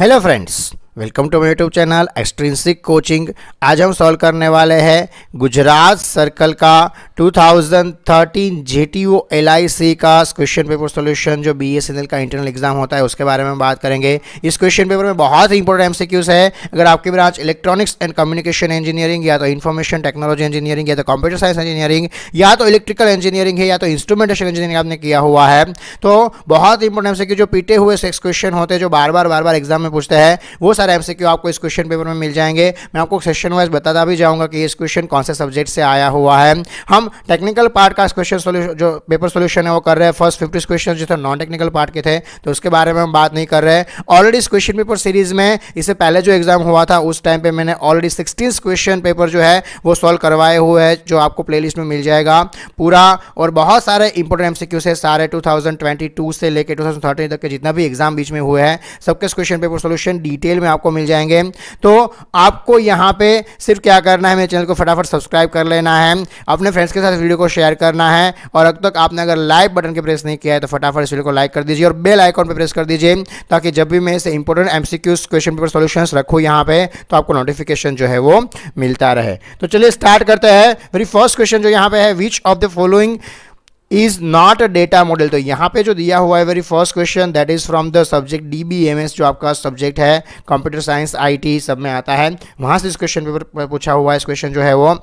Hello friends, welcome to my YouTube channel extrinsic coaching आज हम solve करने वाले हैं गुजरात सर्कल का 2013 जेटीओ एलआईसी का क्वेश्चन पेपर सॉल्यूशन जो बी एस एन एल का इंटरनल एग्जाम होता है उसके बारे में बात करेंगे इस क्वेश्चन पेपर में बहुत ही इंपॉर्टेंट एमसीक्यूज है अगर आपकी branch electronics and communication engineering या तो इन्फॉर्मेशन टेक्नोलॉजी इंजीनियरिंग या तो कंप्यूटर साइंस इंजीनियरिंग या तो इलेक्ट्रिकल इंजीनियरिंग है या तो इंस्ट्रूमेंटेशन इंजीनियरिंग आपने किया हुआ है तो बहुत इंपॉर्टेंट एमसीक्यू जो पीटे हुए सेक्स क्वेश्चन होते हैं जो बार बार बार बार एग्जाम में पूछते हैं वो सारे सारे एम आपको इस क्वेश्चन पेपर में मिल जाएंगे मैं आपको सेशन वाइज बताता भी जाऊँगा कि इस क्वेश्चन कौन से सब्जेक्ट से आया हुआ है हम टेक्निकल पार्ट का क्वेश्चन जो पेपर सोल्यूशन है वो कर रहे हैं फर्स्ट फिफ्टी क्वेश्चन जो थे नॉन टेक्निकल पार्ट के थे तो उसके बारे में हम बात नहीं कर रहे ऑलरेडी इस क्वेश्चन पेपर सीरीज में इससे पहले जो एग्जाम हुआ था उस टाइम पे मैंने ऑलरेडी सिक्सटीन क्वेश्चन पेपर जो है वो सॉल्व करवाए हुए हैं जो आपको प्लेलिस्ट में मिल जाएगा पूरा और बहुत सारे इंपोर्टेंट एम से सारे 2022 से लेकर 2013 तक के जितना भी एग्जाम बीच में हुए हैं सबके क्वेश्चन पेपर सोल्यूशन डिटेल में आपको मिल जाएंगे तो आपको यहाँ पे सिर्फ क्या करना है मेरे चैनल को फटाफट सब्सक्राइब कर लेना है अपने फ्रेंड्स के साथ वीडियो को शेयर करना है और अब तक आपने अगर लाइक बटन के प्रेस नहीं किया है तो फटाफट इस वीडियो को लाइक कर दीजिए और बेल आइकॉन पर प्रेस कर दीजिए ताकि जब भी मैं इसे important M question paper solution रखूँ यहाँ पर तो आपको नोटिफिकेशन जो है वो मिलता रहे तो चलिए स्टार्ट करते हैं वेरी फर्स्ट क्वेश्चन जो यहाँ पे है which of the following is not a data model तो यहाँ पे जो दिया हुआ है very first question that is from the subject D B M S जो आपका सब्जेक्ट है कंप्यूटर साइंस आई टी सब में आता है वहाँ से इस क्वेश्चन पेपर पूछा हुआ है इस क्वेश्चन जो है वो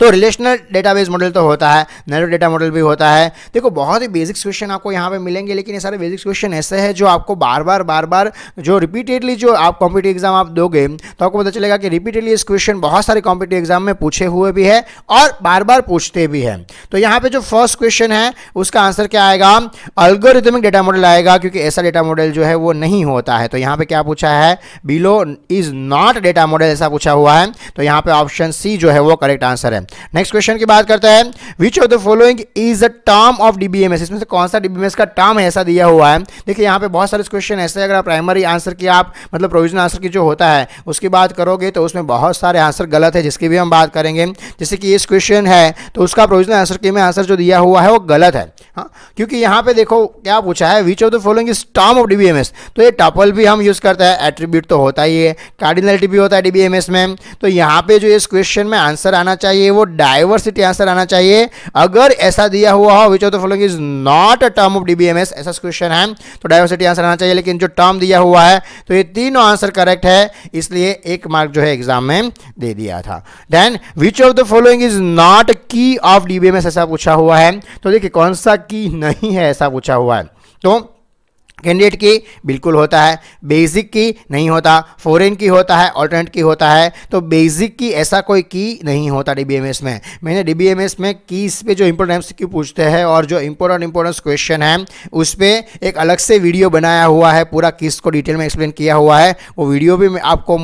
तो रिलेशनल डेटाबेस मॉडल तो होता है नैरो डेटा मॉडल भी होता है देखो बहुत ही बेसिक्स क्वेश्चन आपको यहाँ पे मिलेंगे लेकिन ये सारे बेसिक्स क्वेश्चन ऐसे हैं जो आपको बार बार बार बार जो रिपीटेडली जो आप कॉम्पिटेटिव एग्जाम आप दोगे तो आपको पता चलेगा कि रिपीटेडली इस क्वेश्चन बहुत सारे कॉम्पिटेटिव एग्जाम में पूछे हुए भी है और बार बार पूछते भी हैं तो यहाँ पर जो फर्स्ट क्वेश्चन है उसका आंसर क्या आएगा अल्गोरिथमिक डेटा मॉडल आएगा क्योंकि ऐसा डेटा मॉडल जो है वो नहीं होता है तो यहाँ पर क्या पूछा है below is not data model ऐसा पूछा हुआ है तो यहाँ पर ऑप्शन सी जो है वो करेक्ट आंसर आंसर है नेक्स्ट क्वेश्चन की बात करता है which of the following is a term of DBMS इसमें से कौन सा डीबीएमएस का टर्म ऐसा दिया हुआ है देखिए यहाँ पे बहुत सारे क्वेश्चन ऐसे अगर प्राइमरी आंसर की आप मतलब प्रोविजनल आंसर की जो होता है उसकी बात करोगे तो उसमें बहुत सारे आंसर गलत है जिसकी भी हम बात करेंगे जैसे कि इस क्वेश्चन है तो उसका प्रोविजनल आंसर की में आंसर जो दिया हुआ है वो गलत है हाँ, क्योंकि यहाँ पे देखो क्या पूछा है which of the following is term of DBMS तो ये टपल भी हम यूज़ करते हैं एट्रीब्यूट तो होता ही है कार्डिनलिटी भी होता है डीबीएमएस में तो यहाँ पे जो इस क्वेश्चन में आंसर आना चाहिए चाहिए वो डाइवर्सिटी आंसर आना चाहिए अगर ऐसा दिया हुआ हो which of the following is not a term of DBMS ऐसा क्वेश्चन है तो डाइवर्सिटी आंसर आना चाहिए लेकिन जो टर्म दिया हुआ है तो ये तीनों आंसर करेक्ट है इसलिए एक मार्क जो है एग्जाम में दे दिया था then which of the following is not key of DBMS ऐसा पूछा हुआ है तो देखिए कौन सा की नहीं है ऐसा पूछा हुआ है तो कैंडिडेट की बिल्कुल होता है बेसिक की नहीं होता फॉरेन की होता है ऑल्टरनेट की होता है तो बेसिक की ऐसा कोई की नहीं होता डीबीएमएस में मैंने डीबीएमएस में कीस पे जो इंपॉर्टेंस क्यों पूछते हैं और जो इम्पोर्टेंट इम्पोर्टेंस क्वेश्चन है उस पर एक अलग से वीडियो बनाया हुआ है पूरा किस को डिटेल में एक्सप्लेन किया हुआ है वो वीडियो भी आपको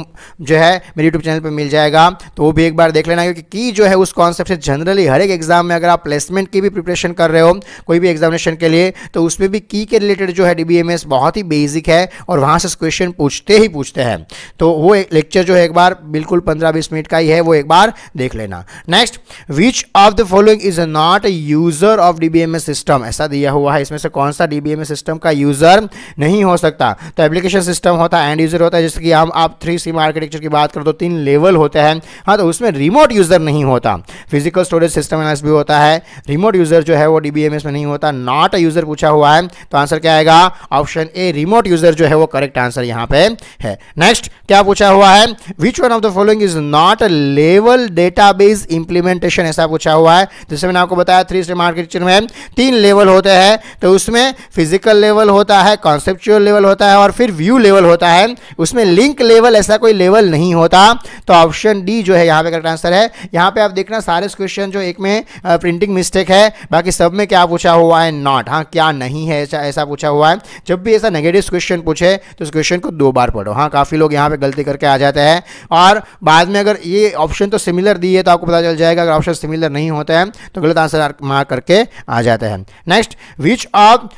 जो है मेरे यूट्यूब चैनल पर मिल जाएगा तो वो भी एक बार देख लेना क्योंकि की जो है उस कॉन्सेप्ट से जनरली हर एक एग्जाम में अगर आप प्लेसमेंट की भी प्रिपरेशन कर रहे हो कोई भी एग्जामिनेशन के लिए तो उसमें भी की के रिलेटेड जो है डी एलएमएस बहुत ही बेसिक है और वहाँ से क्वेश्चन पूछते ही पूछते हैं तो वो लेक्चर जो है एक बार बिल्कुल पंद्रह बीस मिनट का ही है वो एक बार देख लेना next which of the following is not user of D system ऐसा दिया हुआ है इसमें से कौन सा डी सिस्टम का यूजर नहीं हो सकता तो एप्लीकेशन सिस्टम होता है एंड यूजर होता है जैसे कि हम आप थ्री सी आर्किटेक्चर की बात करो तो तीन लेवल होते हैं हाँ तो उसमें रिमोट यूजर नहीं होता फिजिकल स्टोरेज सिस्टम एनालिस भी होता है रिमोट यूजर जो है वो डीबीएमएस में नहीं होता नॉट अ यूजर पूछा हुआ है तो आंसर क्या आएगा ऑप्शन ए रिमोट यूजर जो है वो करेक्ट आंसर यहां पे है नेक्स्ट क्या पूछा हुआ है which one of the following is not a level database implementation ऐसा पूछा हुआ है जैसे मैंने आपको बताया थ्री स्टेप आर्किटेक्चर में तीन लेवल होते हैं तो उसमें फिजिकल लेवल होता है कॉन्सेप्चुअल लेवल होता है और फिर व्यू लेवल होता है उसमें लिंक लेवल ऐसा कोई लेवल नहीं होता तो ऑप्शन डी जो है यहां पर करेक्ट आंसर है यहां पर आप देखना सारे क्वेश्चन जो एक में प्रिंटिंग मिस्टेक है बाकी सब में क्या पूछा हुआ है नॉट हाँ क्या नहीं है ऐसा पूछा हुआ है जब भी ऐसा नेगेटिव क्वेश्चन पूछे तो उस क्वेश्चन को दो बार पढ़ो हाँ काफ़ी लोग यहाँ पर गलती करके आ जाते हैं और बाद में अगर ये ऑप्शन तो सिमिलर दिए तो आपको पता चल जाएगा अगर ऑप्शन सिमिलर नहीं होता है तो गलत आंसर मार करके आ जाते हैं next which of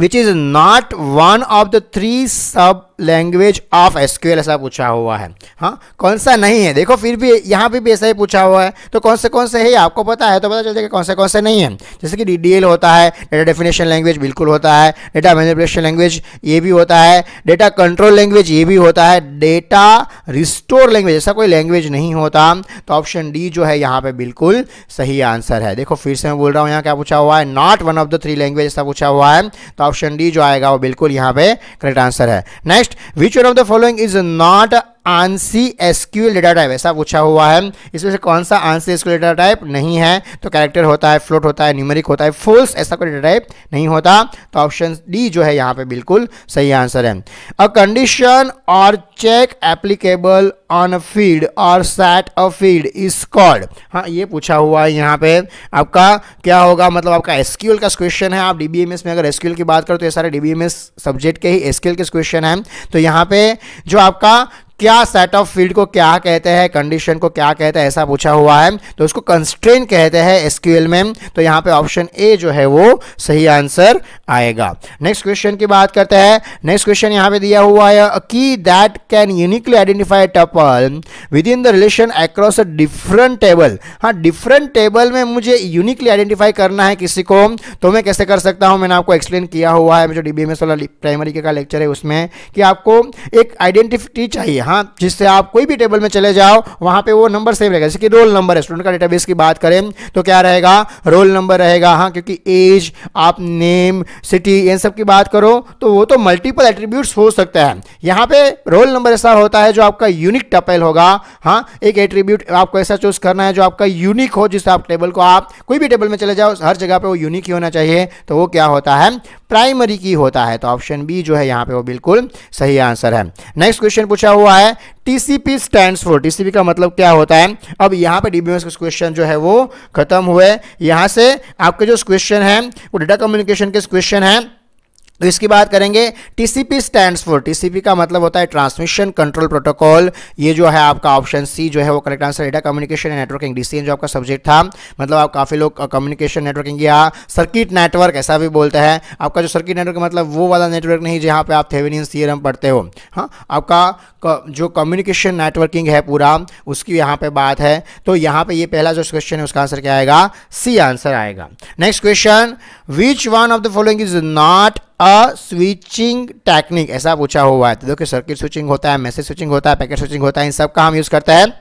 which is not one of the three sub language of SQL ऐसा पूछा हुआ है हाँ कौन सा नहीं है देखो फिर भी यहाँ पर भी ऐसा ही पूछा हुआ है तो कौन से कौन से है आपको पता है तो पता चल जाएगा कौन से कौन से नहीं है जैसे कि डी होता है डेटा डेफिनेशन लैंग्वेज बिल्कुल होता है डेटा मैनिपुलेशन लैंग्वेज ये भी होता है डेटा कंट्रोल लैंग्वेज ये भी होता है डेटा रिस्टोर लैंग्वेज ऐसा कोई लैंग्वेज नहीं होता तो ऑप्शन डी जो है यहाँ पे बिल्कुल सही आंसर है देखो फिर से मैं बोल रहा हूँ यहाँ क्या पूछा हुआ है not one of the three language ऐसा पूछा हुआ है तो ऑप्शन डी जो आएगा वो बिल्कुल यहाँ पे करेक्ट आंसर है next Next, which one of the following is not ANSI SQL data type ऐसा पूछा हुआ है इसमें से कौन सा आंसी एसक्यूएल डेटा टाइप नहीं है तो कैरेक्टर होता है फ्लोट होता है न्यूमेरिक होता है फुल्स ऐसा कोई डेटा टाइप नहीं होता तो ऑप्शन डी जो है यहाँ पे बिल्कुल सही आंसर है a condition or check applicable on a field or set a field is called हाँ ये पूछा हुआ है यहाँ पे आपका क्या होगा मतलब आपका एसक्यूएल का क्वेश्चन है आप डीबीएमएस में अगर एसक्यूएल की बात करो तो ये सारे डीबीएमएस सब्जेक्ट के ही एसक्यूएल के क्वेश्चन हैं तो यहाँ पे जो आपका क्या सेट ऑफ फील्ड को क्या कहते हैं कंडीशन को क्या कहते हैं ऐसा पूछा हुआ है तो उसको कंस्ट्रेन कहते हैं एसक्यूएल में तो यहां पे ऑप्शन ए जो है वो सही आंसर आएगा नेक्स्ट क्वेश्चन की बात करते हैं नेक्स्ट क्वेश्चन यहाँ पे दिया हुआ है की that can uniquely identify tuple within the relation across a different table हाँ डिफरेंट टेबल में मुझे यूनिकली आइडेंटिफाई करना है किसी को तो मैं कैसे कर सकता हूँ मैंने आपको एक्सप्लेन किया हुआ है जो डीबीएमएस वाला प्राइमरी का लेक्चर है उसमें कि आपको एक आइडेंटिटी चाहिए हाँ जिससे आप कोई भी टेबल में चले जाओ वहाँ पे वो नंबर सेम रहेगा जैसे कि रोल नंबर है स्टूडेंट का डेटाबेस की बात करें तो क्या रहेगा रोल नंबर रहेगा हाँ क्योंकि एज आप नेम सिटी इन सब की बात करो तो वो तो मल्टीपल एट्रीब्यूट्स हो सकते हैं यहाँ पे रोल नंबर ऐसा होता है जो आपका यूनिक टपल होगा हाँ एक एट्रीब्यूट आपको ऐसा चूज करना है जो आपका यूनिक हो जिससे आप टेबल को आप कोई भी टेबल में चले जाओ हर जगह पर वो यूनिक ही होना चाहिए तो वो क्या होता है प्राइमरी की होता है तो ऑप्शन बी जो है यहाँ पे वो बिल्कुल सही आंसर है नेक्स्ट क्वेश्चन पूछा हुआ है टीसीपी स्टैंड फॉर टीसीपी का मतलब क्या होता है अब यहां पर डीबीएमएस क्वेश्चन जो है वो खत्म हुए यहां से आपके जो क्वेश्चन है वो डेटा कम्युनिकेशन के क्वेश्चन है तो इसकी बात करेंगे टीसीपी स्टैंड्स फॉर टीसीपी का मतलब होता है ट्रांसमिशन कंट्रोल प्रोटोकॉल ये जो है आपका ऑप्शन सी जो है वो correct answer data communication and networking DCN जो आपका सब्जेक्ट था मतलब आप काफ़ी लोग कम्युनिकेशन नेटवर्किंग या सर्किट नेटवर्क ऐसा भी बोलते हैं आपका जो सर्किट नेटवर्क मतलब वो वाला नेटवर्क नहीं जहाँ पे आप थेविनियन सीरम पढ़ते हो हाँ आपका जो कम्युनिकेशन नेटवर्किंग है पूरा उसकी यहाँ पे बात है तो यहाँ पे ये पहला जो क्वेश्चन है उसका आंसर क्या आएगा सी आंसर आएगा next question which one of the following is not a switching technique ऐसा पूछा हुआ है तो देखिए सर्किट स्विचिंग होता है मैसेज स्विचिंग होता है पैकेट स्विचिंग होता है इन सब का हम यूज़ करते हैं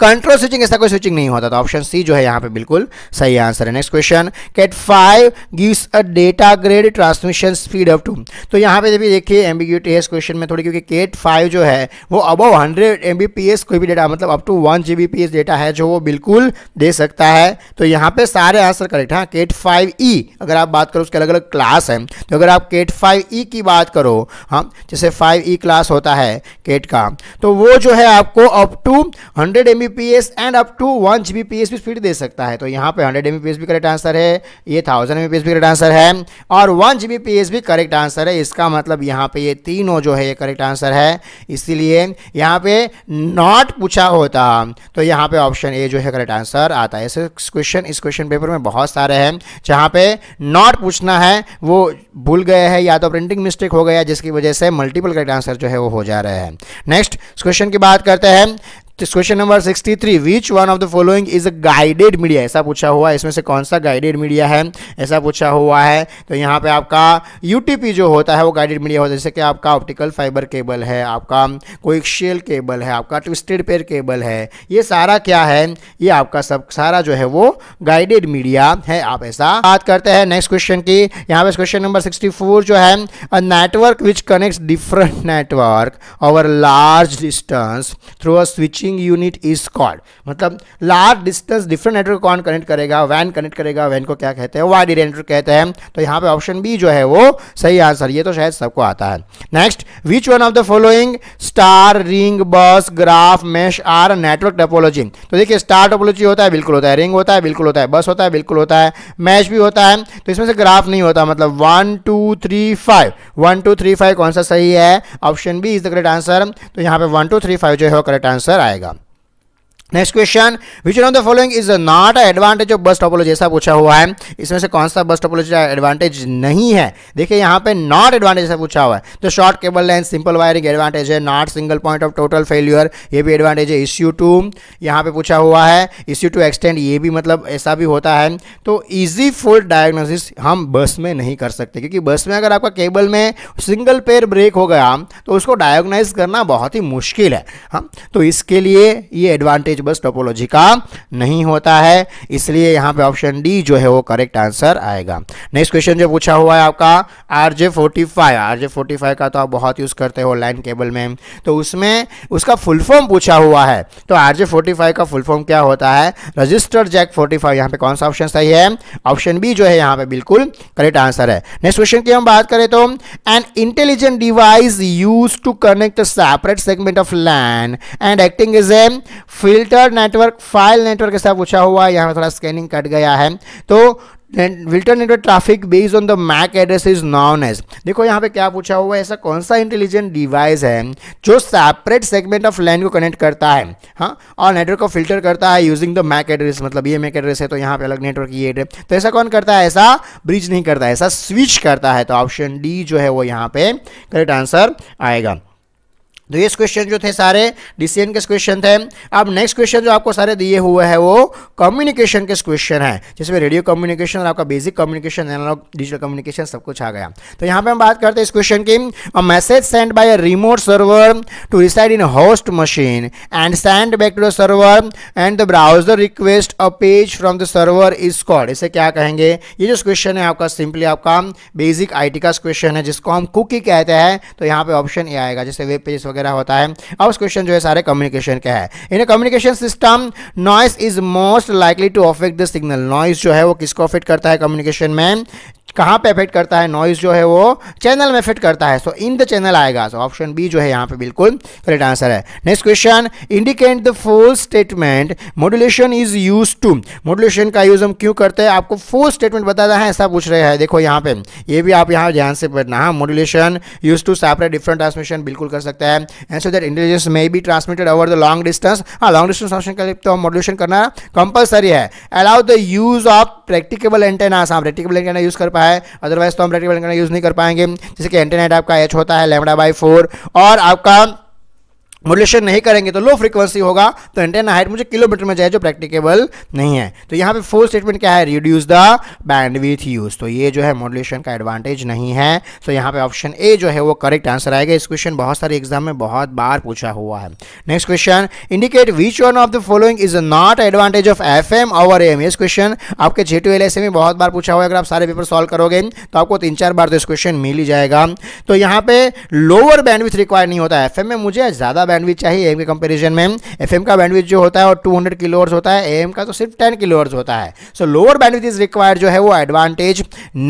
कंट्रोल स्विचिंग ऐसा कोई स्विचिंग नहीं होता तो ऑप्शन सी जो है यहाँ पे बिल्कुल सही आंसर है next question cat five gives a data grade transmission speed up to तो यहाँ पे भी देखिए एम्बिग्यूटी है इस क्वेश्चन में थोड़ी क्योंकि केट फाइव जो है वो अबव हंड्रेड एम कोई भी डेटा मतलब up to one G data है जो वो बिल्कुल दे सकता है तो यहाँ पर सारे आंसर करेक्ट हाँ केट फाइव ई अगर आप बात करो उसके अलग अलग क्लास है तो अगर आप केट फाइव ई की बात करो हाँ जैसे फाइव ई क्लास होता है केट का तो वो जो है आपको up to hundred hundred M and up to one G भी स्पीड दे सकता है तो यहाँ पे हंड्रेड एम भी करेक्ट आंसर है ये थाउजेंड एम भी करेक्ट आंसर है और वन जी भी करेक्ट आंसर है इसका मतलब यहाँ पे ये तीनों जो है ये करेक्ट आंसर है इसीलिए यहाँ पे नॉट पूछा होता तो यहाँ पे ऑप्शन ए जो है करेक्ट आंसर आता है ऐसे क्वेश्चन इस क्वेश्चन पेपर में बहुत सारे हैं जहाँ पे नॉट पूछना है वो भूल गए हैं या तो प्रिंटिंग मिस्टेक हो गया जिसकी वजह से मल्टीपल करेक्ट आंसर जो है वो हो जा रहे हैं नेक्स्ट क्वेश्चन की बात करते हैं question number 63 which one of the following is a guided media ऐसा पूछा हुआ है इसमें से कौन सा गाइडेड मीडिया है ऐसा पूछा हुआ है तो यहाँ पे आपका यूटीपी जो होता है वो गाइडेड मीडिया होता है जैसे कि आपका ऑप्टिकल फाइबर केबल है आपका कोई शेल केबल है आपका ट्विस्टेड पेयर केबल है ये सारा क्या है ये आपका सब सारा जो है वो गाइडेड मीडिया है आप ऐसा बात करते हैं नेक्स्ट क्वेश्चन की यहाँ पे क्वेश्चन नंबर सिक्सटी जो है a network which connect different network over large distance through a switching switching unit is called मतलब लार्ज डिस्टेंस डिफरेंट नेटवर्क कौन कनेक्ट करेगा वैन कनेक्ट करेगा वैन को क्या कहते हैं वाइड एरिया नेटवर्क कहते हैं तो यहाँ पे ऑप्शन बी जो है वो सही आंसर ये तो शायद सबको आता है next which one of the following star ring bus graph mesh are network topology तो देखिए स्टार टेपोलॉजी होता है बिल्कुल होता है रिंग होता है बिल्कुल होता है बस होता है बिल्कुल होता है मैश भी होता है तो इसमें से ग्राफ नहीं होता मतलब one two three five one two three five कौन सा सही है option B is the correct answer तो यहाँ पे वन टू थ्री फाइव जो है करेक्ट आंसर आएगा जाएगा next question which of the following is not advantage of bus topology ऐसा पूछा हुआ है इसमें से कौन सा बस टॉपोलॉजी का एडवांटेज नहीं है देखिए यहाँ पे नॉट एडवांटेज ऐसा पूछा हुआ है तो short cable line simple wiring advantage है not single point of total failure ये भी एडवांटेज है इश्यू टू यहाँ पे पूछा हुआ है इश्यू टू एक्सटेंड ये भी मतलब ऐसा भी होता है तो ईजी फुल डायग्नोसिस हम बस में नहीं कर सकते क्योंकि बस में अगर आपका केबल में सिंगल पेयर ब्रेक हो गया तो उसको डायग्नाइज करना बहुत ही मुश्किल है हाँ तो इसके लिए ये एडवांटेज वोल्टेज बस टोपोलॉजी का नहीं होता है इसलिए यहाँ पे ऑप्शन डी जो है वो करेक्ट आंसर आएगा नेक्स्ट क्वेश्चन जो पूछा हुआ है आपका आर जे फोर्टी फाइव का तो आप बहुत यूज़ करते हो लाइन केबल में तो उसमें उसका फुल फॉर्म पूछा हुआ है तो आर जे का फुल फॉर्म क्या होता है रजिस्टर जैक फोर्टी फाइव यहाँ पे कौन सा ऑप्शन सही है ऑप्शन बी जो है यहाँ पे बिल्कुल करेक्ट आंसर है नेक्स्ट क्वेश्चन की हम बात करें तो an intelligent device use to connect separate segment of LAN and acting is a field filter network file network ऐसा पूछा हुआ है यहाँ थोड़ा स्कैनिंग कट गया है तो filter network traffic based on the MAC address is known as देखो यहाँ पे क्या पूछा हुआ है ऐसा कौन सा इंटेलिजेंट डिवाइस है जो सेपरेट सेगमेंट ऑफ लैंड को कनेक्ट करता है हाँ और नेटवर्क को फिल्टर करता है यूजिंग द मैक एड्रेस मतलब ये मैक एड्रेस है तो यहाँ पे अलग नेटवर्क ये एड्रेस तो ऐसा कौन करता है ऐसा ब्रिज नहीं करता है ऐसा स्विच करता है तो ऑप्शन डी जो है वो यहाँ पे करेक्ट आंसर आएगा तो ये क्वेश्चन जो थे सारे डीसीएन के क्वेश्चन थे अब नेक्स्ट क्वेश्चन जो आपको सारे दिए हुए हैं वो कम्युनिकेशन के क्वेश्चन है जिसमें रेडियो कम्युनिकेशन और आपका basic communication analogue digital communication सब कुछ आ गया तो यहाँ पे हम बात करते हैं इस क्वेश्चन की a message send by a remote server to reside in host machine and send back to the server and the browser request a page from the server is called इसे क्या कहेंगे ये जो क्वेश्चन है आपका simply आपका basic आई का question है जिसको हम कुकी कहते हैं तो यहाँ पे ऑप्शन ए आएगा जैसे वेब पेज वगैरह वगैरह होता है अब क्वेश्चन जो है सारे कम्युनिकेशन के है in communication system noise is most likely to affect the signal noise जो है वो किसको अफेक्ट करता है कम्युनिकेशन में कहाँ पे फिट करता है नॉइज जो है वो चैनल में फिट करता है सो इन द चैनल आएगा सो ऑप्शन बी जो है यहाँ पे बिल्कुल करेक्ट आंसर है next question indicate the full statement modulation is use to modulation का यूज हम क्यों करते हैं आपको फुल स्टेटमेंट बताता है ऐसा पूछ रहे हैं देखो यहाँ पे ये भी आप यहाँ ध्यान से पढ़ना हाँ modulation use to separate different transmission बिल्कुल कर सकता है ensure that intelligence may be transmitted over the long distance हाँ लॉन्ग डिस्टेंस ऑप्शन के लिए तो मोडुलेशन करना कंपलसरी है allow the use of practicable antenna हाँ प्रैक्टिकेबल एंटेना यूज कर पाए है अदरवाइज तो हम रेक्टिफाइड यूज़ नहीं कर पाएंगे जैसे कि एंटेनाइट आपका एच होता है लेमडा बाई फोर और आपका मोडुलेशन नहीं करेंगे तो लो फ्रीक्वेंसी होगा तो एंटेना हाइट मुझे किलोमीटर में जाए जो प्रैक्टिकेबल नहीं है तो यहाँ पे फोर स्टेटमेंट क्या है reduce the bandwidth use तो ये जो है मोडुलेशन का एडवांटेज नहीं है तो यहाँ पे ऑप्शन ए जो है वो करेक्ट आंसर आएगा इस क्वेश्चन बहुत सारे एग्जाम में बहुत बार पूछा हुआ है next question indicate which one of the following is not advantage of F M or M इस क्वेश्चन आपके जे टू एल एस में बहुत बार पूछा हुआ है अगर आप सारे पेपर सॉल्व करोगे तो आपको तीन चार बार तो इस क्वेश्चन मिल ही जाएगा तो यहाँ पे लोअर बैंड विथ रिक्वायर नहीं होता एफ एम में मुझे ज़्यादा बैंडविथ चाहिए एम के कंपेरिजन में एफ का बैंडविथ जो होता है वो टू हंड्रेड किलो होता है एम का तो सिर्फ टेन किलो होता है so lower bandwidth is required जो है वो एडवांटेज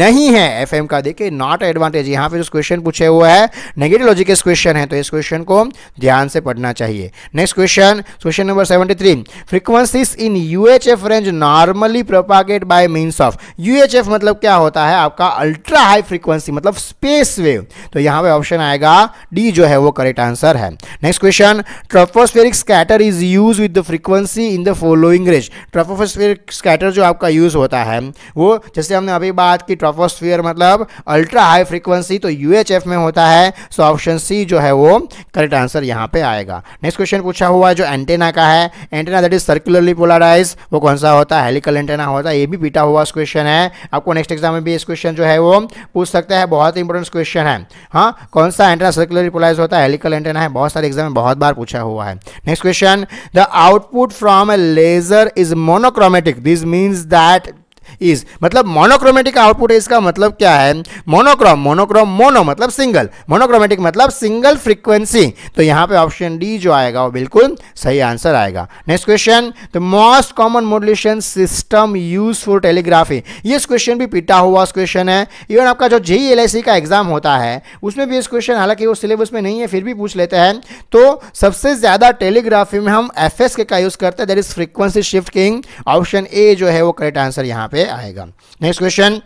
नहीं है एफ का देखिए नॉट एडवांटेज यहाँ पे जो क्वेश्चन पूछे हुए है नेगेटिव लॉजिक के क्वेश्चन है तो इस क्वेश्चन को ध्यान से पढ़ना चाहिए next question question number seventy frequencies in UHF range normally propagate by means of UHF मतलब क्या होता है आपका अल्ट्रा हाई फ्रीक्वेंसी मतलब स्पेस वेव तो यहाँ पे ऑप्शन आएगा डी जो है वो करेक्ट आंसर है next question tropospheric scatter is use with the frequency in the following range tropospheric scatter जो आपका यूज होता है वो जैसे हमने अभी बात की ट्रफोस्फियर मतलब अल्ट्रा हाई फ्रीक्वेंसी तो यूएचएफ में होता है सो ऑप्शन सी जो है वो करेक्ट आंसर यहाँ पे आएगा नेक्स्ट क्वेश्चन पूछा हुआ जो एंटेना का है antenna that is circularly polarise वो कौन सा होता है हेलिकल एंटेना होता है ये भी बीटा हुआ क्वेश्चन है आपको नेक्स्ट एग्जाम में भी इस क्वेश्चन जो है वो पूछ सकते हैं बहुत इंपॉर्टेंट क्वेश्चन है हाँ कौन सा एंटेना सर्कुलरली पोलराइज होता है हेलिकल एंटेना है बहुत सारे एग्जाम में बहुत बार पूछा हुआ है next question the output from a laser is monochromatic this means that is मतलब मोनोक्रोमेटिक आउटपुट है इसका मतलब क्या है मोनोक्रोम मोनोक्रोम मोनो मतलब सिंगल मोनोक्रोमेटिक मतलब सिंगल फ्रीक्वेंसी तो यहां पे ऑप्शन डी जो आएगा वो बिल्कुल सही आंसर आएगा next question the most common modulation system use for telegraphy ये इस क्वेश्चन भी पिटा हुआ क्वेश्चन है इवन आपका जो जेई एल e का एग्जाम होता है उसमें भी इस क्वेश्चन हालांकि वो सिलेबस में नहीं है फिर भी पूछ लेते हैं तो सबसे ज़्यादा टेलीग्राफी में हम एफ का यूज़ करते हैं that is frequency shift keying option A जो है वो करेक्ट आंसर यहाँ पे पे आएगा next question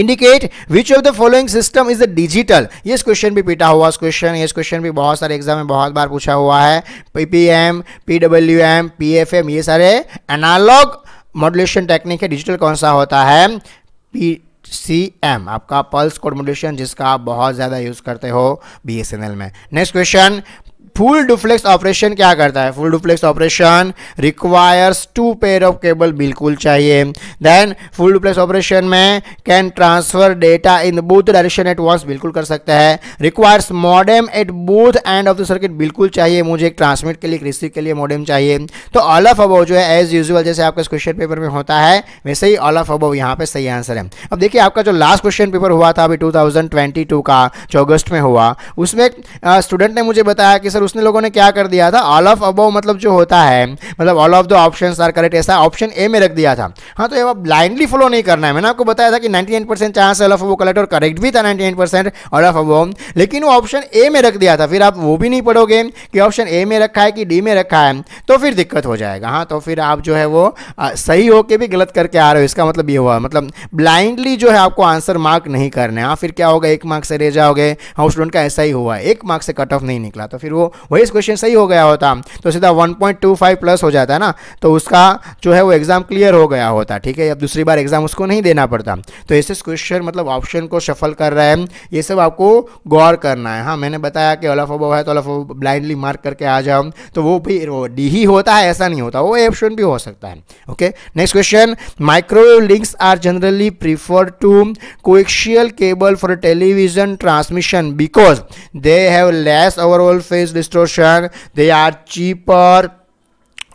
indicate which of the following system is the digital ये इस क्वेश्चन भी पीटा हुआ इस क्वेश्चन ये क्वेश्चन भी बहुत सारे एग्जाम में बहुत बार पूछा हुआ है PPM PW M P F M ये सारे एनालॉग मॉडुलेशन टेक्निक है डिजिटल कौन सा होता है पी सी एम आपका पल्स कोड मॉडुलेशन जिसका आप बहुत ज़्यादा यूज़ करते हो बी एस एन एल में next question full duplex operation क्या करता है full duplex operation requires two pair of cable बिल्कुल चाहिए देन फुल डुप्लेक्स ऑपरेशन में can transfer data in both direction eight once बिल्कुल कर सकता है requires modem at both end of the circuit बिल्कुल चाहिए मुझे एक ट्रांसमिट के लिए रिसीव के लिए मॉडेम चाहिए तो ऑल ऑफ अबव जो है एज यूजल जैसे आपका क्वेश्चन पेपर में होता है वैसे ही ऑल ऑफ अबव यहाँ पे सही आंसर है अब देखिए आपका जो लास्ट क्वेश्चन पेपर हुआ था अभी टू का जो अगस्त में हुआ उसमें स्टूडेंट ने मुझे बताया कि सर उसने लोगों ने क्या कर दिया था ऑल ऑफ अबव मतलब जो होता है मतलब all of the option are correct ऐसा ऑप्शन ए में रख दिया था हाँ तो ये आप ब्लाइंडली फॉलो नहीं करना है मैंने आपको बताया था कि 99 percent chance all of above correct और करेक्ट भी था 99 परसेंट ऑल ऑफ अबव लेकिन वो ऑप्शन ए में रख दिया था फिर आप वो भी नहीं पढ़ोगे कि ऑप्शन ए में रखा है कि डी में रखा है तो फिर दिक्कत हो जाएगा हाँ तो फिर आप जो है वो सही होकर भी गलत करके आ रहे हो इसका मतलब ये हुआ मतलब ब्लाइंडली जो है आपको आंसर मार्क नहीं करना है हाँ, फिर क्या होगा एक मार्क से रह जाओगे हाँ स्टूडेंट का ऐसा ही हुआ एक मार्क्स से कट ऑफ नहीं निकला तो फिर वो वही क्वेश्चन सही हो गया होता तो सीधा 1.25 प्लस हो जाता ना तो उसका जो है वो एग्ज़ाम क्लियर हो गया होता ठीक है अब दूसरी बार एग्ज़ाम उसको नहीं देना पड़ता तो ऐसे क्वेश्चन मतलब ऑप्शन को सफल कर रहे हैं ये सब आपको गौर करना है हाँ मैंने बताया कि ऑल ऑफ है तो ऑल ब्लाइंडली मार्क करके आ जाओ तो वो भी वो डी ही होता है ऐसा नहीं होता वो ऑप्शन भी हो सकता है okay next question microwave links are generally prefer to coaxial cable for television transmission because they have less overall phase distortion they are cheaper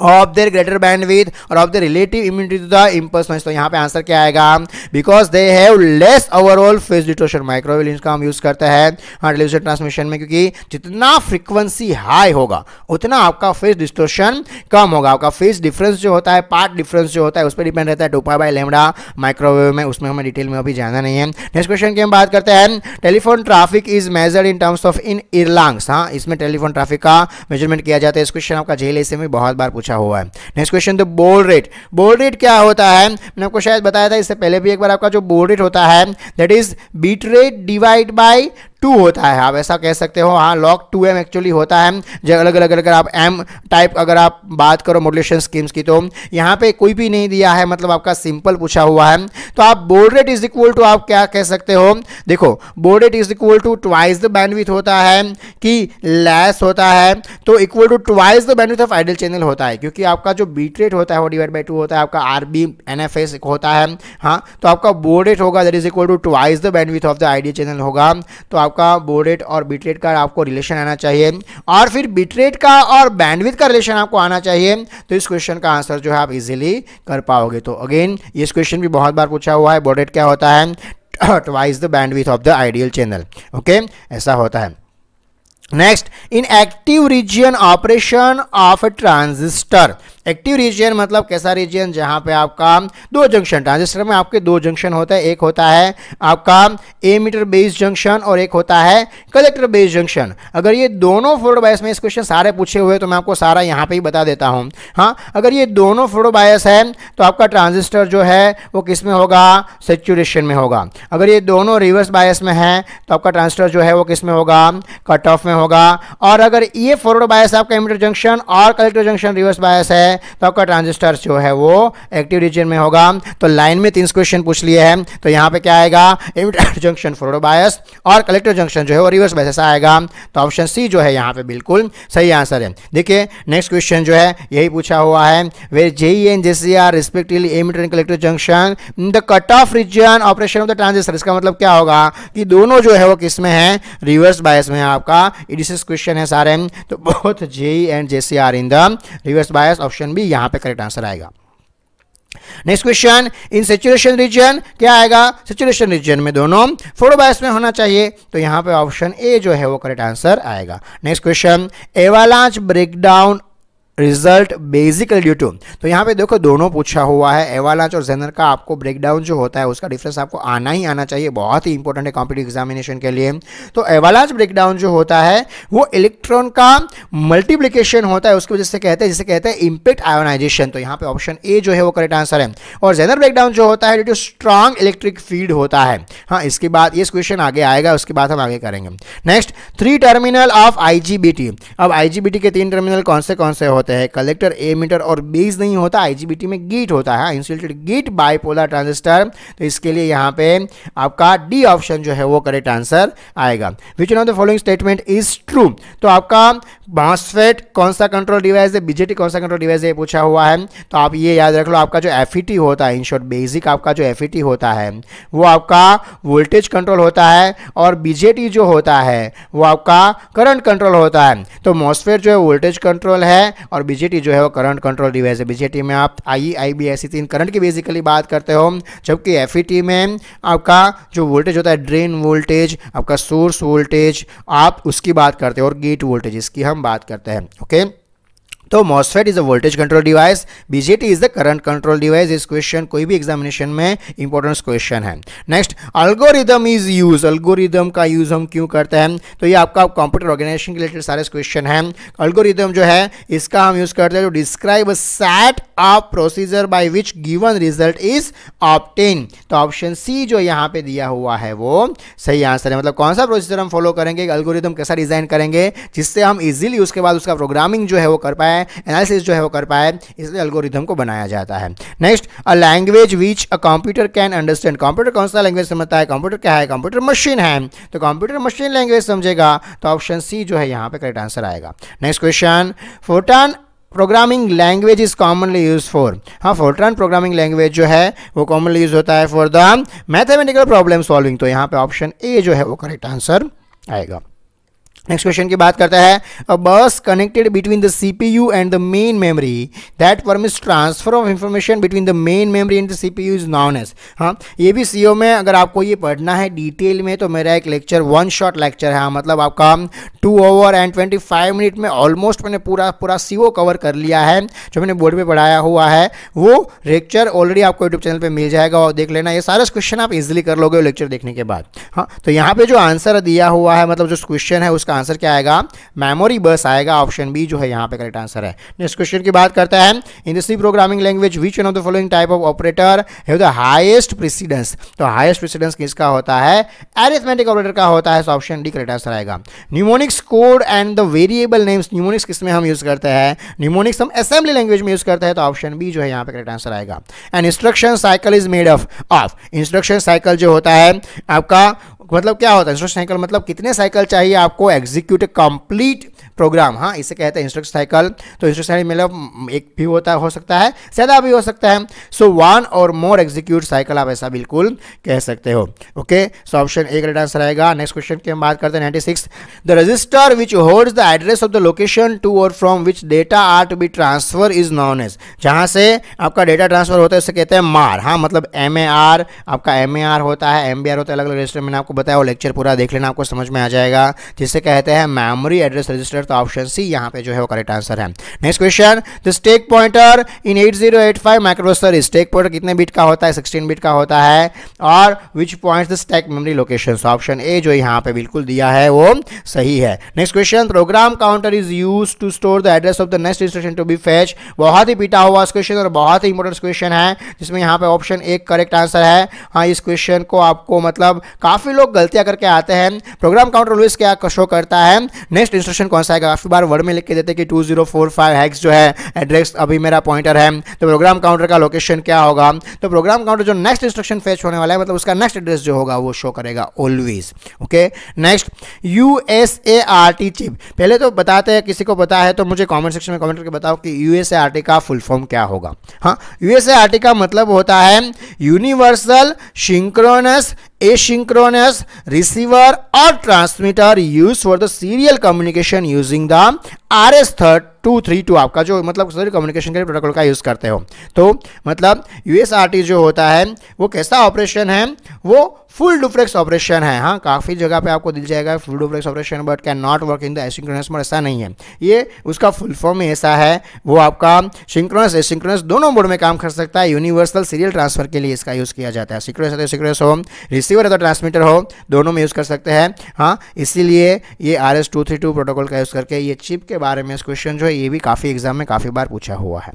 of their greater bandwidth or of the relative immunity to the impulse तो यहाँ पे answer क्या आएगा because they have less overall phase distortion microwave का हम use करते हैं transmission हाँ, में क्योंकि जितना फ्रीक्वेंसी हाई होगा उतना आपका फेज डिस्टोशन कम होगा आपका फेज डिफरेंस जो होता है पार्ट डिफरेंस जो होता है उस पर डिपेंड रहता है टूपा बाई लेमड़ा माइक्रोवेव में उसमें हमें डिटेल में अभी जाना नहीं है नेक्स्ट क्वेश्चन की हम बात करते हैं telephone traffic is measured in terms of in erlangs हाँ इसमें टेलीफोन ट्राफिक का मेजरमेंट किया जाता है इस क्वेश्चन आपका जेल ऐसे में बहुत बार पूछा अच्छा हुआ है नेक्स्ट क्वेश्चन तो बोल रेट बोल रेट क्या होता है मैंने आपको शायद बताया था इससे पहले भी एक बार आपका जो बोल रेट होता है that is bit rate divide by two होता है आप ऐसा कह सकते हो हाँ लॉक टू एम एक्चुअली होता है जब अलग अलग अगर आप एम टाइप अगर आप बात करो मोडुलेशन स्कीम्स की तो यहाँ पे कोई भी नहीं दिया है मतलब आपका सिंपल पूछा हुआ है तो आप baud rate is equal to आप क्या कह सकते हो देखो baud rate is equal to twice the bandwidth होता है कि लेस होता है तो equal to twice the bandwidth of ideal channel होता है क्योंकि आपका जो बीट रेट होता है वो डिवाइड बाई टू होता है आपका R B N F S होता है हाँ तो आपका बोर्ड रेट होगा that is equal to twice the bandwidth of the ideal channel होगा तो आप आपका बोर्डेट और बिटरेट का आपको रिलेशन आना चाहिए और फिर बिटरेट का और बैंडविथ का रिलेशन आपको आना चाहिए तो इस क्वेश्चन का आंसर जो है आप इजीली कर पाओगे तो अगेन इस क्वेश्चन भी बहुत बार पूछा हुआ है बोर्डेट क्या होता है twice the bandwidth of the ideal channel okay ऐसा होता है next in active region operation of transistor active region मतलब कैसा रीजन जहां पे आपका दो जंक्शन ट्रांजिस्टर में आपके दो जंक्शन होता है एक होता है आपका एमीटर बेस जंक्शन और एक होता है कलेक्टर बेस्ड जंक्शन अगर ये दोनों फोर्ड बायस में इस क्वेश्चन सारे पूछे हुए तो मैं आपको सारा यहाँ पे ही बता देता हूँ हाँ अगर ये दोनों फोर्ड बायस है तो आपका ट्रांजिस्टर जो है वो किस में होगा सेचुरेशन में होगा अगर ये दोनों रिवर्स बायस में है तो आपका ट्रांजिस्टर जो है वो किस में होगा कट ऑफ में होगा और अगर ये फॉरवर्ड बायस आपका एमीटर जंक्शन और कलेक्टर जंक्शन रिवर्स बायस है है तो आपका ट्रांजिस्टर जो है वो एक्टिव रीजन में होगा तो लाइन में तीन क्वेश्चन पूछ लिए हैं तो यहाँ पे क्या आएगा इमिटर जंक्शन फॉरवर्ड बायस और कलेक्टर जंक्शन जो है वो रिवर्स बायस आएगा तो ऑप्शन सी जो है यहाँ पे बिल्कुल सही आंसर है देखिए नेक्स्ट क्वेश्चन जो है यही पूछा हुआ है वे JE and J C are respectively emitter and collector junction in the cut off region operation of the transistor इसका मतलब क्या होगा कि दोनों जो है वो किस में है रिवर्स बायस में है आपका इडिस क्वेश्चन है सारे तो both JE and J C are in the reverse bias option option भी यहां पे करेक्ट आंसर आएगा next question in saturation region क्या आएगा सेचुरेशन रीजन में दोनों फोर बायस में होना चाहिए तो यहां पे ऑप्शन ए जो है वो करेक्ट आंसर आएगा next question avalanche breakdown result basically due to तो यहाँ पे देखो दोनों पूछा हुआ है एवालांच और जेनर का आपको ब्रेकडाउन जो होता है उसका डिफरेंस आपको आना ही आना चाहिए बहुत ही इंपॉर्टेंट है कॉम्पिटिव एग्जामिनेशन के लिए तो एवालांच ब्रेकडाउन जो होता है वो इलेक्ट्रॉन का मल्टीप्लीकेशन होता है उसकी वजह से कहते हैं जिसे कहते हैं इम्पेक्ट आयोनाइजेशन तो यहाँ पे ऑप्शन ए जो है वो करेक्ट आंसर है और जेनर ब्रेकडाउन जो होता है due to strong electric field होता है हाँ इसके बाद इस क्वेश्चन आगे आएगा उसके बाद हम आगे करेंगे next three terminal of I अब आई के तीन टर्मिनल कौन से कौन से हो होते हैं कलेक्टर एमीटर और बेस नहीं होता आईजीबीटी में गीट होता है इंसुलेटेड गीट बाइपोलर ट्रांजिस्टर तो इसके लिए यहाँ पे आपका डी ऑप्शन जो है वो करेक्ट आंसर आएगा which of the following statement is true तो आपका बांसफेट कौन सा कंट्रोल डिवाइस है बीजेटी कौन सा कंट्रोल डिवाइस है पूछा हुआ है तो आप ये याद रख लो आपका जो एफ e होता है इन शॉर्ट बेसिक आपका जो एफ e होता है वो आपका वोल्टेज कंट्रोल होता है और बीजेटी जो होता है वो आपका करंट कंट्रोल होता है तो मॉस्फेट जो है वोल्टेज कंट्रोल है और बीजेटी जो है वो करंट कंट्रोल डिवाइस है बीजेटी में आप आई आई बी ऐसी तीन करंट की बेसिकली बात करते हो जबकि एफ e में आपका जो वोल्टेज होता है ड्रेन वोल्टेज आपका सोर्स वोल्टेज आप उसकी बात करते हो और गेट वोल्टेज इसकी हम बात करते हैं ओके तो MOSFET is a voltage control device BJT is the current control device इस क्वेश्चन कोई भी एग्जामिनेशन में इंपॉर्टेंट क्वेश्चन है next algorithm is use algorithm का यूज हम क्यों करते हैं तो ये आपका कंप्यूटर ऑर्गेनाइजेशन के रिलेटेड सारे क्वेश्चन है अल्गोरिदम जो है इसका हम यूज करते हैं to describe set of procedure by which given result is obtain तो ऑप्शन सी जो यहाँ पे दिया हुआ है वो सही आंसर है मतलब कौन सा प्रोसीजर हम फॉलो करेंगे अल्गोरिदम कैसा डिजाइन करेंगे जिससे हम इजिली उसके बाद उसका प्रोग्रामिंग जो है वो कर पाए पाए एनालिसिस जो है वो कर पाए इसलिए एल्गोरिदम को बनाया जाता है next a language which a computer can understand computer कौन सा लैंग्वेज समझता है कंप्यूटर क्या है कंप्यूटर मशीन है तो कंप्यूटर मशीन लैंग्वेज समझेगा तो ऑप्शन सी जो है यहाँ पर करेक्ट आंसर आएगा next question Fortran programming language is commonly use for हाँ फोर्ट्रान प्रोग्रामिंग लैंग्वेज जो है वो कॉमनली यूज होता है for the mathematical problem solving तो यहाँ पे ऑप्शन ए जो है वो करेक्ट आंसर आएगा नेक्स्ट क्वेश्चन की बात करता है a bus connected between the CPU and the main memory that permits transfer of information between the main memory and the CPU is known as हाँ ये भी सीओ में अगर आपको ये पढ़ना है डिटेल में तो मेरा एक लेक्चर वन शॉट लेक्चर है हाँ, मतलब आपका two over and twenty five minute में ऑलमोस्ट मैंने पूरा पूरा सी कवर कर लिया है जो मैंने बोर्ड पर पढ़ाया हुआ है वो लेक्चर ऑलरेडी आपको यूट्यूब चैनल पर मिल जाएगा और देख लेना ये सारे क्वेश्चन आप इजिली कर लोगे लेक्चर देखने के बाद हाँ तो यहाँ पर जो आंसर दिया हुआ है मतलब जो क्वेश्चन है उसका आंसर क्या आएगा मेमोरी बस आएगा ऑप्शन बी जो है यहाँ पे करेक्ट आंसर है नेक्स्ट क्वेश्चन की बात करता है in the programming language which one of the following type of operator have the highest precedence तो हाइस्ट प्रिसीडेंस किसका होता है एरिथमेटिक ऑपरेटर का होता है ऑप्शन डी करेक्ट आंसर आएगा mnemonics code and the variable names mnemonics किसमें हम यूज़ करते हैं न्यूमोनिक्स हम असेंबली लैंग्वेज में यूज़ करते हैं तो ऑप्शन बी जो है यहाँ पे करेक्ट आंसर आएगा and instruction cycle is made of of instruction cycle जो होता है आपका मतलब क्या होता है इंस्ट्रक्शन साइकिल मतलब कितने साइकिल चाहिए आपको एग्जीक्यूट कंप्लीट प्रोग्राम हाँ इसे कहते हैं इंस्ट्रक्शन साइकिल तो इंस्ट्रक्शन साइकिल मतलब एक भी होता हो सकता है ज़्यादा भी हो सकता है सो वन और मोर एग्जीक्यूट साइकिल आप ऐसा बिल्कुल कह सकते हो okay so option A correct answer आएगा नेक्स्ट क्वेश्चन की हम बात करते हैं ninety six the register which holds the address of the location to or from which data are to be transfer is known as जहाँ से आपका data transfer होता है उसे कहते हैं मार हाँ मतलब एम ए आर आपका एम ए आर होता है एम बी आर होता है अलग अलग रजिस्टर मैंने आपको बताया वो लेक्चर पूरा देख लेना आपको समझ में आ जाएगा जिससे कहते हैं मेमोरी एड्रेस रजिस्टर तो ऑप्शन सी यहाँ पे जो है वो करेक्ट आंसर है next question the stack pointer in 8085 microprocessor stack pointer कितने बिट का होता है 16 बिट का होता है और which point the stack memory location option A जो यहाँ पे बिल्कुल दिया है वो सही है next question program counter is use to store the address of the next registration to be fetch बहुत ही पीटा हुआ क्वेश्चन और बहुत ही इंपॉर्टेंट क्वेश्चन है जिसमें यहाँ पे ऑप्शन एक करेक्ट आंसर है हाँ इस क्वेश्चन को आपको मतलब काफ़ी लोग लोग गलतियाँ करके आते हैं प्रोग्राम काउंटर लुइस क्या शो करता है नेक्स्ट इंस्ट्रक्शन कौन सा है काफ़ी बार वर्ड में लिख के देते कि two zero four five hex जो है एड्रेस अभी मेरा पॉइंटर है तो प्रोग्राम काउंटर का लोकेशन क्या होगा तो प्रोग्राम काउंटर जो नेक्स्ट इंस्ट्रक्शन फेच होने वाला है मतलब उसका नेक्स्ट एड्रेस जो होगा वो शो करेगा always okay next U S A R T chip पहले तो बताते हैं किसी को पता है तो मुझे कॉमेंट सेक्शन में कॉमेंट करके बताओ कि U S A R T का फुल फॉर्म क्या होगा हाँ U S A R T का मतलब होता है universal synchronous asynchronous receiver or transmitter used for the serial communication using the R S third two three two आपका जो मतलब सॉरी कम्युनिकेशन के लिए प्रोटोकॉल का यूज़ करते हो तो मतलब यू जो होता है वो कैसा ऑपरेशन है वो फुल डुप्लेक्स ऑपरेशन है हाँ काफ़ी जगह पे आपको दिल जाएगा full duplex operation but can not work in the asynchronous mode ऐसा नहीं है ये उसका फुल फॉर्म ही ऐसा है वो आपका सिंक्रोनस एसिंक्रोनस दोनों मोड में काम कर सकता है यूनिवर्सल सीरियल ट्रांसफर के लिए इसका यूज़ किया जाता है सिक्रोनस तो सिक्रोनस हो रिसीवर है ट्रांसमीटर तो हो दोनों में यूज़ कर सकते हैं हाँ इसीलिए ये R S two three two protocol का यूज़ करके ये चिप के बारे में इस क्वेश्चन जो है ये भी काफ़ी एग्जाम में काफ़ी बार पूछा हुआ है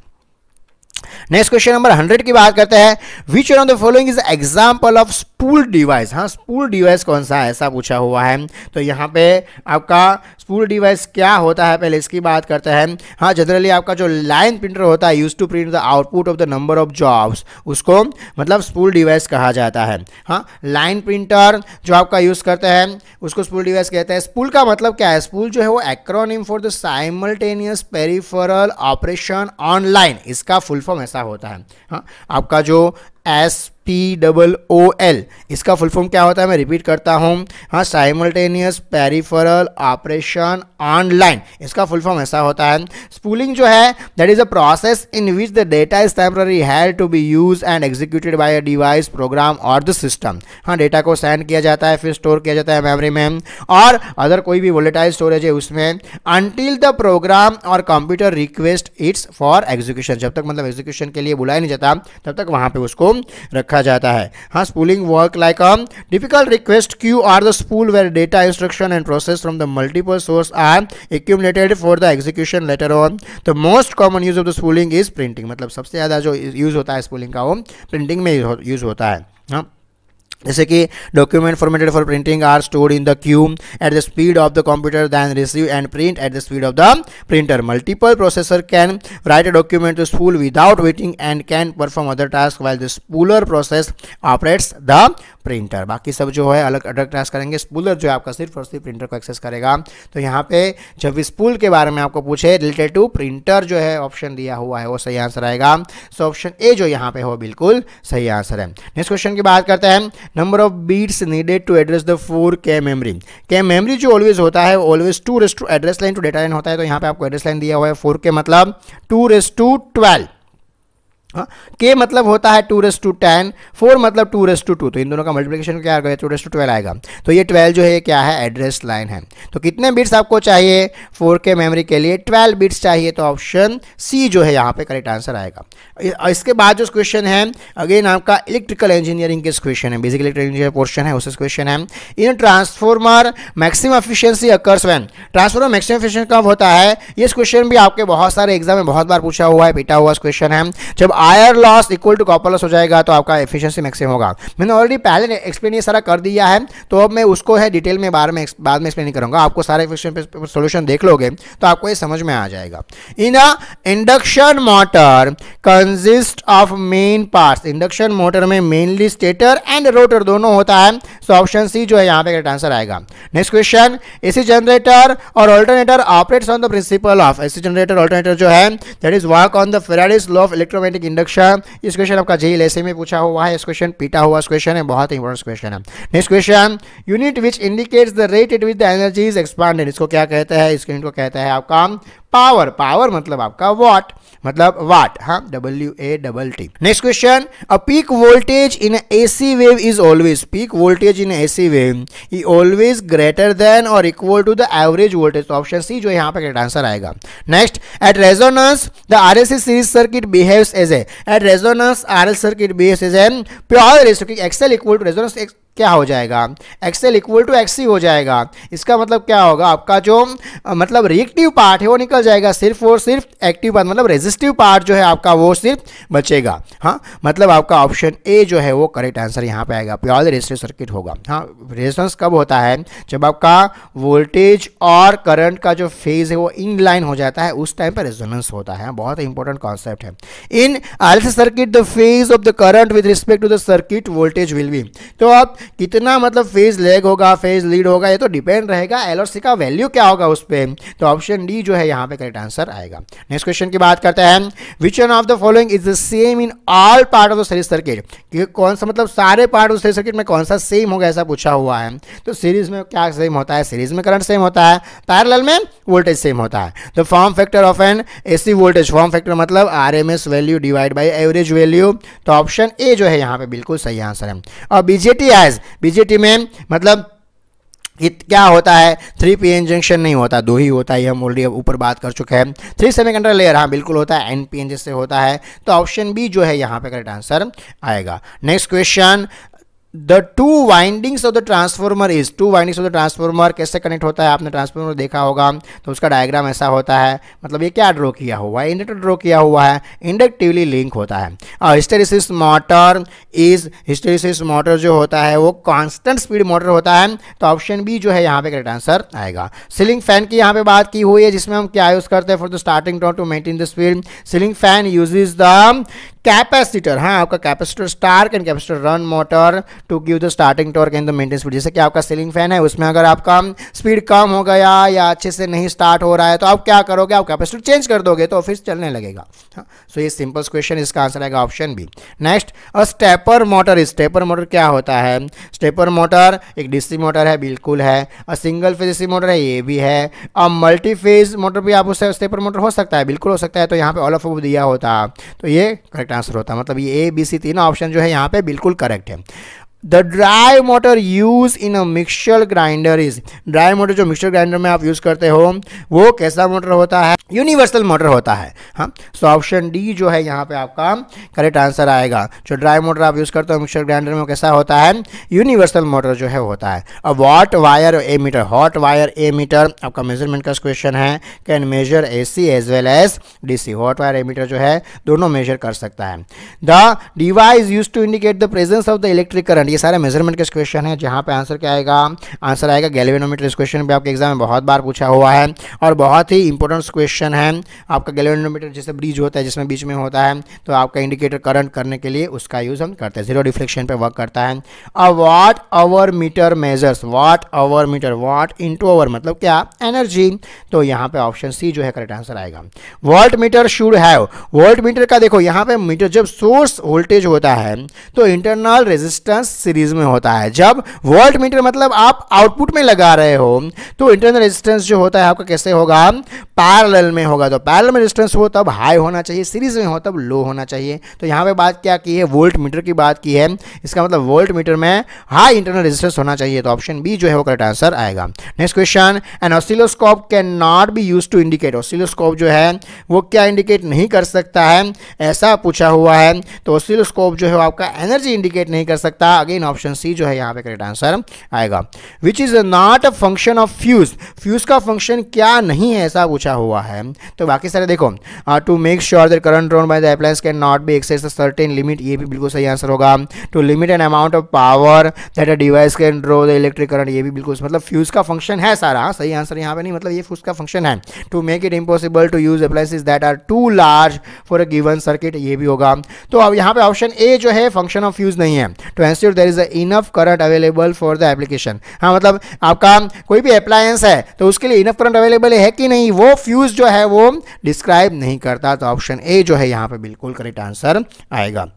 नेक्स्ट क्वेश्चन नंबर हंड्रेड की बात करते हैं which on the following is example of spool device हाँ स्पूल डिवाइस कौन सा ऐसा पूछा हुआ है तो यहाँ पे आपका स्पूल डिवाइस क्या होता है पहले इसकी बात करते हैं हाँ जनरली आपका जो लाइन प्रिंटर होता है use to print the output of the number of jobs उसको मतलब स्पूल डिवाइस कहा जाता है हाँ लाइन प्रिंटर जो आपका यूज़ करते हैं उसको स्पूल डिवाइस कहते हैं स्पूल का मतलब क्या है स्पूल जो है वो acronym for the simultaneous peripheral operation online इसका फुल फॉर्म ऐसा होता है हाँ आपका जो S P double O L इसका फुल फॉर्म क्या होता है मैं रिपीट करता हूँ हाँ साइमल्टेनियस पेरीफरल ऑपरेशन ऑनलाइन इसका फुल फॉर्म ऐसा होता है स्पूलिंग जो है that is a process in which the data is temporary held to be use and executed by a device program और द सिस्टम हाँ डेटा को सेंड किया जाता है फिर स्टोर किया जाता है मेमोरी में और अदर कोई भी वोलेटाइज स्टोरेज है उसमें until the program or computer request its for execution जब तक मतलब एग्जीक्यूशन के लिए बुलाया नहीं जाता तब तक वहाँ पर उसको रखा जाता है हाँ spooling work like a difficult request queue are the spool where data instruction and process from the multiple source are accumulated for the execution later on the most common use of the spooling is printing मतलब सबसे ज़्यादा जो use होता है spooling का वो printing में use होता है हाँ जैसे कि document formatted for printing are stored in the queue at the speed of the computer then receive and print at the speed of the printer multiple processor can write a document to spool without waiting and can perform other task while the spooler process operates the printer बाकी सब जो है अलग अलग task करेंगे spooler जो है आपका सिर्फ और सिर्फ प्रिंटर को एक्सेस करेगा तो यहाँ पे जब भी स्पूल के बारे में आपको पूछे रिलेटेड टू प्रिंटर जो है ऑप्शन दिया हुआ है वो सही आंसर आएगा सो ऑप्शन ए जो यहाँ पे हो बिल्कुल सही आंसर है नेक्स्ट क्वेश्चन की बात करते हैं number of bits needed to address the four K memory K memory जो ऑलवेज होता है always two raised to address line to data line होता है तो यहाँ पे आपको एड्रेस लाइन दिया हुआ है फोर के मतलब टू रेस्ट टू ट्वेल्व के हाँ, मतलब होता है two raise to ten four मतलब टू रेस टू टू तो इन दोनों का मल्टीप्लिकेशन क्या आएगा टू रेस टू ट्वेल्व आएगा तो ये ट्वेल्व जो है क्या है एड्रेस लाइन है तो कितने बिट्स आपको चाहिए फोर के मेमोरी के लिए ट्वेल्व बिट्स चाहिए तो ऑप्शन सी जो है यहाँ पे करेक्ट आंसर आएगा इसके बाद जो क्वेश्चन है अगेन आपका इलेक्ट्रिकल इंजीनियरिंग के क्वेश्चन है बेसिक इलेक्ट्रिकल इंजीनियर पोर्शन है उससे क्वेश्चन है in transformer maximum efficiency occurs when transformer maximum efficiency कब होता है इस क्वेश्चन भी आपके बहुत सारे एग्जाम में बहुत बार पूछा हुआ है पीटा हुआ क्वेश्चन है जब iron loss equal to copper loss हो जाएगा तो आपका एफिशिएंसी मैक्सिमम होगा मैंने ऑलरेडी पहले एक्सप्लेन ये सारा कर दिया है तो अब मैं उसको है डिटेल में बारे में बाद में एक्सप्लेन करूंगा आपको सारे सोल्यूशन देख लोगे तो आपको ये समझ में आ जाएगा in a induction motor consist of main parts induction motor में मेनली स्टेटर एंड रोटर दोनों होता है सो ऑप्शन सी जो है यहाँ पे करेक्ट आंसर आएगा नेक्स्ट क्वेश्चन एसी जनरेटर और alternator operates on the principle of AC generator alternator जो है that is work on the Faraday's law of electromagnetic induction इस क्वेश्चन आपका जेल ऐसे में पूछा हुआ है इस क्वेश्चन पीटा हुआ क्वेश्चन है बहुत इंपॉर्टेंट क्वेश्चन है next question unit which indicates the rate at which the energy is expanded इसको क्या कहते हैं इसको इनको कहते हैं आपका पावर पावर मतलब आपका वॉट मतलब वाट हाँ W A double T next question a peak voltage in A C wave is always peak voltage in A C wave is always greater than और equal to the average voltage option C जो यहाँ पे correct answer आएगा next at resonance the R S series circuit behaves as a at resonance R S circuit behaves as a pure resistive equal to resonance क्या हो जाएगा XL equal to x हो जाएगा इसका मतलब क्या होगा आपका जो मतलब रिएक्टिव पार्ट है वो निकल जाएगा सिर्फ और सिर्फ एक्टिव पार्ट मतलब रेजिस्टिव पार्ट जो है आपका वो सिर्फ बचेगा हाँ मतलब आपका ऑप्शन ए जो है वो करेक्ट आंसर यहाँ पे आएगा प्योर रेजिस्टिव सर्किट होगा हाँ रेजिस्टेंस कब होता है जब आपका वोल्टेज और करंट का जो फेज है वो इन लाइन हो जाता है उस टाइम पर रेजोनेंस होता है हाँ? बहुत इंपॉर्टेंट कॉन्सेप्ट है in R circuit the phase of the current with respect to the circuit voltage will be तो आप कितना मतलब फेज लेग होगा फेज लीड होगा ये तो डिपेंड रहेगा एल और सी का वैल्यू क्या होगा उस पर तो ऑप्शन डी जो है यहाँ पे करेक्ट आंसर आएगा नेक्स्ट क्वेश्चन की बात करते हैं which one of the following is the same in all part of the series circuit कौन सा मतलब सारे पार्ट ऑफ सीरीज सर्किट में कौन सा सेम होगा ऐसा पूछा हुआ है तो सीरीज में क्या सेम होता है सीरीज में करंट सेम होता है पैरल में वोल्टेज सेम होता है मतलब तो form factor of an AC voltage form factor मतलब S value divide by average value तो ऑप्शन ए जो है यहाँ पे बिल्कुल सही आंसर है और बीजेटी एज बीजेटी में मतलब इत क्या होता है थ्री एन जंक्शन नहीं होता दो ही होता है हम ऑलरेडी ऊपर बात कर चुके हैं थ्री सेमीकंडक्टर लेयर हाँ बिल्कुल होता है एन पी एन जिससे होता है तो ऑप्शन बी जो है यहाँ पे करेक्ट आंसर आएगा next question the two windings of the transformer is two windings of the transformer कैसे कनेक्ट होता है आपने ट्रांसफॉर्मर देखा होगा तो उसका डायग्राम ऐसा होता है मतलब ये क्या ड्रॉ किया हुआ है इंडक्टर ड्रॉ किया हुआ है इंडक्टिवली लिंक होता है और hysteresis motor is hysteresis motor जो होता है वो कॉन्स्टेंट स्पीड मोटर होता है तो ऑप्शन बी जो है यहाँ पे करेक्ट आंसर आएगा सीलिंग फैन की यहाँ पे बात की हुई है जिसमें हम क्या यूज़ करते हैं फॉर द स्टार्टिंग टॉन to maintain the speed ceiling fan uses the capacitor हाँ आपका capacitor start and capacitor run motor to give the starting torque and the maintenance speed जैसे कि आपका सीलिंग फैन है उसमें अगर आपका स्पीड कम हो गया या अच्छे से नहीं स्टार्ट हो रहा है तो आप क्या करोगे आप कैपेसिटर चेंज कर दोगे तो फिर चलने लगेगा सो हाँ, ये सिंपल क्वेश्चन इसका आंसर आएगा option B next a stepper motor stepper motor क्या होता है स्टेपर मोटर एक डीसी मोटर है बिल्कुल है a single phase DC motor है ये भी है अ मल्टी फेज मोटर भी आप उससे स्टेपर मोटर हो सकता है बिल्कुल हो सकता है तो यहाँ पे ऑल ऑफ दिया होता तो ये करेक्ट आंसर होता है मतलब ये ए बी सी तीनों ऑप्शन जो है यहाँ पे बिल्कुल करेक्ट है the dry motor used in a mixture grinder is dry motor जो मिक्सचर ग्राइंडर में आप यूज करते हो वो कैसा मोटर होता है यूनिवर्सल मोटर होता है हाँ सो ऑप्शन डी जो है यहाँ पे आपका करेक्ट आंसर आएगा जो ड्राई मोटर आप यूज करते हो मिक्सचर ग्राइंडर में कैसा होता है यूनिवर्सल मोटर जो है होता है अब hot wire ammeter hot wire ammeter आपका मेजरमेंट का क्वेश्चन है can measure A C as well as D C hot wire ammeter जो है दोनों मेजर कर सकता है the device use to indicate the presence of the electric current student ये सारे मेजरमेंट के क्वेश्चन है जहाँ पे आंसर क्या आएगा आंसर आएगा गैल्वेनोमीटर इस क्वेश्चन भी आपके एग्जाम में बहुत बार पूछा हुआ है और बहुत ही इंपॉर्टेंट क्वेश्चन है आपका गैल्वेनोमीटर जैसे ब्रिज होता है जिसमें बीच में होता है तो आपका इंडिकेटर करंट करने के लिए उसका यूज़ हम करते हैं जीरो डिफ्लेक्शन पे वर्क करता है अब watt hour meter measures watt hour meter watt into hour मतलब क्या एनर्जी तो यहाँ पे ऑप्शन सी जो है करेक्ट आंसर आएगा voltmeter should have voltmeter का देखो यहाँ पे मीटर जब सोर्स वोल्टेज होता है तो इंटरनल रेजिस्टेंस सीरीज में होता है जब वोल्ट मीटर मतलब आप आउटपुट में लगा रहे हो तो इंटरनल रेजिस्टेंस जो होता है आपका कैसे होगा पैरेलल में होगा तो पैरेलल में रेजिस्टेंस हो तब हाई होना चाहिए सीरीज में हो तब लो होना चाहिए तो यहाँ पे बात क्या की है वोल्ट मीटर की बात की है इसका मतलब वोल्ट मीटर में हाई इंटरनल रेजिस्टेंस होना चाहिए तो ऑप्शन बी जो है वो करेक्ट आंसर आएगा next question an oscilloscope can not be use to indicate oscilloscope जो है वो क्या इंडिकेट नहीं कर सकता है ऐसा पूछा हुआ है तो ऑसिलोस्कोप जो है आपका एनर्जी इंडिकेट नहीं कर सकता अगेन ऑप्शन सी जो है यहाँ पे करेक्ट आंसर आएगा which is not a function of fuse fuse का फंक्शन क्या नहीं है ऐसा पूछा हुआ है तो बाकी सारे देखो to make sure that current drawn by the appliance can not be excess certain limit ये भी बिल्कुल सही आंसर होगा to limit an amount of power that a device can draw the electric current ये भी बिल्कुल मतलब फ्यूज का फंक्शन है सारा सही आंसर यहाँ पे नहीं मतलब ये फ्यूज का फंक्शन है to make it impossible to use appliances that are too large for a given circuit ये भी होगा तो अब यहाँ पे ऑप्शन ए जो है फंक्शन ऑफ फ्यूज नहीं है to ensure there is enough current available for the application हाँ मतलब आपका कोई भी अप्लायंस है तो उसके लिए इनफ करंट अवेलेबल है कि नहीं वो फ्यूज़ जो है वो डिस्क्राइब नहीं करता तो ऑप्शन ए जो है यहाँ पे बिल्कुल करेक्ट आंसर आएगा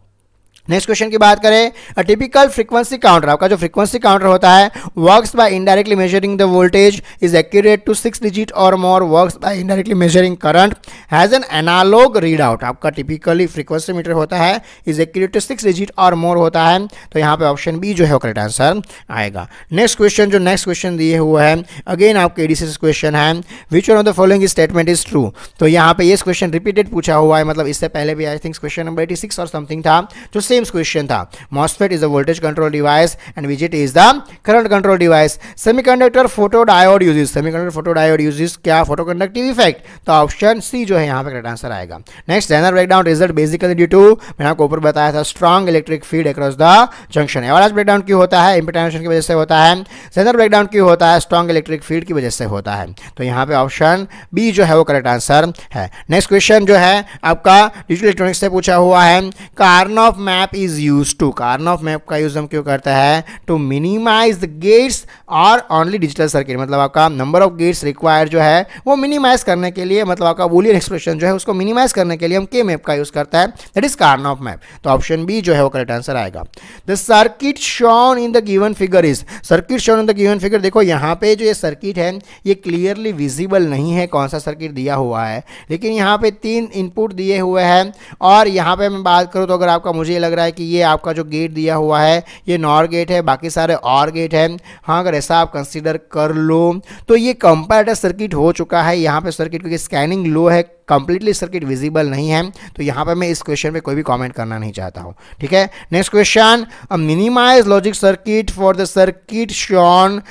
नेक्स्ट क्वेश्चन की बात करें अ टिपिकल फ्रीक्वेंसी काउंटर आपका जो फ्रीक्वेंसी काउंटर होता है works by indirectly measuring the voltage is accurate to six digit और more works by indirectly measuring current has an analog read out आपका टिपिकली फ्रीक्वेंसी मीटर होता है is accurate to six digit और more होता है तो यहाँ पे ऑप्शन बी जो है करेक्ट आंसर आएगा नेक्स्ट क्वेश्चन जो नेक्स्ट क्वेश्चन दिए हुए हैं अगेन आपके एडीसी क्वेश्चन है which one of the following statement is true तो यहाँ पे ये क्वेश्चन रिपीटेड पूछा हुआ है मतलब इससे पहले भी I think question number eighty और समथिंग था जो सेम सेम्स क्वेश्चन था MOSFET is the voltage control device and BJT is the current control device semiconductor photodiode uses semiconductor photodiode uses क्या फोटो कंडक्टिव इफेक्ट तो option C जो है यहाँ पर करेक्ट आंसर आएगा next Zener breakdown result basically due to मैंने आपको ऊपर बताया था strong electric field across the junction average breakdown क्यों होता है इम्पिटेंशन की वजह से होता है रैनर ब्रेकडाउन क्यों होता है स्ट्रॉन्ग इलेक्ट्रिक फील्ड की वजह से होता है तो यहाँ पे ऑप्शन बी जो है वो करेक्ट आंसर है नेक्स्ट क्वेश्चन जो है आपका डिजिटल इलेक्ट्रॉनिक्स से पूछा हुआ है Karnaugh man map is use to Karnaugh map का यूज हम क्यों करता है टू मिनिमाइज द गेट्स और ओनली डिजिटल सर्किट मतलब आपका नंबर ऑफ गेट्स रिक्वायर जो है वो मिनिमाइज करने के लिए मतलब आपका वोलियन एक्सप्रेशन जो है उसको मिनिमाइज करने के लिए हम के मैप का यूज करता है that is Karnaugh map तो ऑप्शन बी जो है वो करेक्ट आंसर आएगा the circuit shown in the given figure is circuit shown in the given figure देखो यहाँ पे जो ये सर्किट है ये क्लियरली विजिबल नहीं है कौन सा सर्किट दिया हुआ है लेकिन यहाँ पे तीन इनपुट दिए हुए हैं और यहाँ पे मैं बात करूँ तो अगर आपका मुझे लग लग रहा है कि ये आपका जो गेट दिया हुआ है ये नॉर गेट है बाकी सारे और गेट हैं हाँ अगर ऐसा आप कंसिडर कर लो तो ये कंपेरेटर सर्किट हो चुका है यहाँ पे सर्किट क्योंकि स्कैनिंग लो है कंप्लीटली सर्किट विजिबल नहीं है तो यहाँ पर मैं इस क्वेश्चन में कोई भी कॉमेंट करना नहीं चाहता हूँ ठीक है next question minimize logic circuit for the circuit shown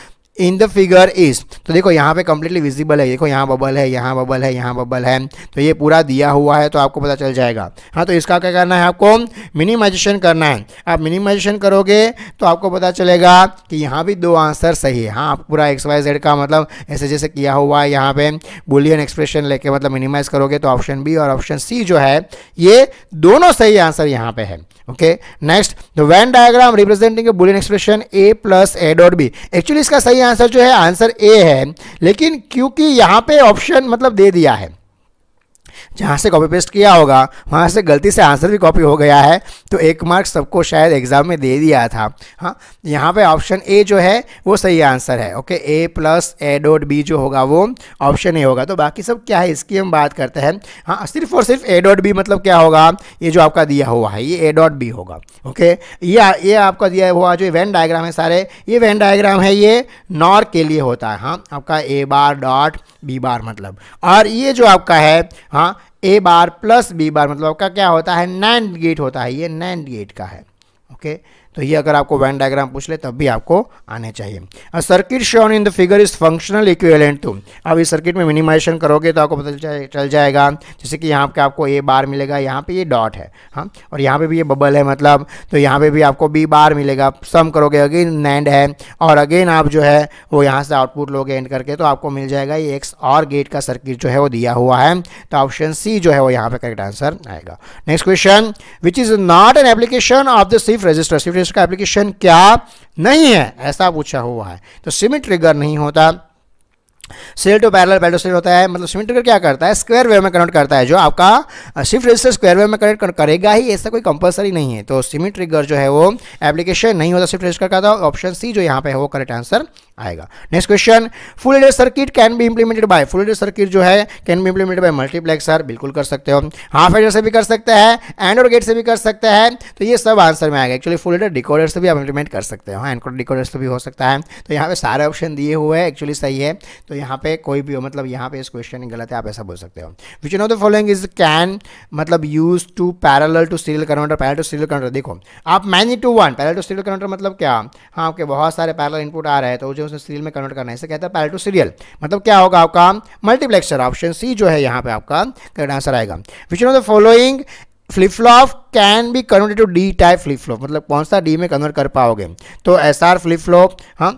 in the figure is तो देखो यहाँ पे कम्प्लीटली विजिबल है देखो यहाँ बबल है यहाँ बबल है यहाँ बबल है तो ये पूरा दिया हुआ है तो आपको पता चल जाएगा हाँ तो इसका क्या करना है आपको मिनिमाइजेशन करना है आप मिनिमाइजेशन करोगे तो आपको पता चलेगा कि यहाँ भी दो आंसर सही है हाँ आप पूरा एक्स वाई जेड का मतलब ऐसे जैसे किया हुआ है यहाँ पे बुलियन एक्सप्रेशन लेके मतलब मिनिमाइज करोगे तो ऑप्शन बी और ऑप्शन सी जो है ये दोनों सही आंसर यहाँ पे है okay next the Venn diagram representing Boolean expression A plus A dot B actually इसका सही आंसर जो है आंसर ए है लेकिन क्योंकि यहाँ पे ऑप्शन मतलब दे दिया है जहाँ से कॉपी पेस्ट किया होगा वहाँ से गलती से आंसर भी कॉपी हो गया है तो एक मार्क सबको शायद एग्ज़ाम में दे दिया था हाँ यहाँ पे ऑप्शन ए जो है वो सही आंसर है okay A plus A dot B जो होगा वो ऑप्शन ए होगा तो बाकी सब क्या है इसकी हम बात करते हैं हाँ सिर्फ और सिर्फ ए डॉट बी मतलब क्या होगा ये जो आपका दिया हुआ है ये ए डॉट बी होगा ओके ये ये आपका दिया हुआ जो वेन डायग्राम है सारे ये वेन डायग्राम है ये नॉर के लिए होता है हाँ आपका ए बार डॉट बी बार मतलब और ये जो आपका है हाँ यहाँ ए बार प्लस बी बार मतलब का क्या होता है नैंड गेट होता है ये नैंड गेट का है ओके तो ये अगर आपको वैन डायग्राम पूछ ले तब भी आपको आने चाहिए circuit shown in the figure is functional equivalent to अब इस सर्किट में मिनिमाइजेशन करोगे तो आपको पता चल जाएगा जैसे कि यहाँ पे आपको ए बार मिलेगा यहाँ पे ये डॉट है हाँ और यहाँ पे भी ये बबल है मतलब तो यहाँ पे भी आपको बी बार मिलेगा सम करोगे अगेन नैंड है और अगेन आप जो है वो यहाँ से आउटपुट लोगे एंड करके तो आपको मिल जाएगा ये एक्स और गेट का सर्किट जो है वो दिया हुआ है तो ऑप्शन सी जो है वो यहाँ पे करेक्ट आंसर आएगा next question which is not an application of the सिर्फ रजिस्टर सिर्फ का एप्लीकेशन क्या नहीं है ऐसा पूछा हुआ है तो सिमिट ट्रिगर नहीं होता serial to parallel parallel serial होता है मतलब सिमेट्रिकल क्या करता है स्क्वायर वेव में कनेक्ट करता है जो आपका शिफ्ट रजिस्टर स्क्वायर वेव में कनेक्ट करेगा ही ऐसा कोई कंपलसरी नहीं है तो सिमेट्रिकल जो है वो एप्लीकेशन नहीं होता शिफ्ट रजिस्टर का ऑप्शन तो सी जो यहाँ पे है वो करेक्ट आंसर आएगा next question full adder circuit can be implemented by full adder circuit जो है can be implemented bye multiplexer बिल्कुल कर सकते हो हाफ एडर से भी कर सकते हैं एंड और गेट से भी कर सकते हैं तो ये सब आंसर में आएगा एक्चुअली फुल एडर डिकोडर से भी आप इंप्लीमेंट कर सकते हो एंड हाँ, डिकोडर से भी हो सकता है तो यहाँ पे सारे ऑप्शन दिए हुए हैं एक्चुअली सही है तो यहाँ पे कोई भी हो मतलब यहाँ पे इस क्वेश्चन गलत है आप ऐसा बोल सकते हो which no the following is can मतलब use to parallel to serial converter parallel to serial converter देखो आप many to one parallel to serial converter मतलब क्या हाँ आपके बहुत सारे पैरल इनपुट आ रहे हैं तो जो उसे सीरियल में कन्वर्ट करना है इसे कहता है पैरल टू सीरियल मतलब क्या होगा आपका मल्टीप्लेक्सर ऑप्शन सी जो है यहाँ पे आपका करेक्ट आंसर आएगा which no the following flip flop can be converted to D type flip flop मतलब कौन सा डी में कन्वर्ट कर पाओगे तो एस आर फ्लिप फ्लॉप हाँ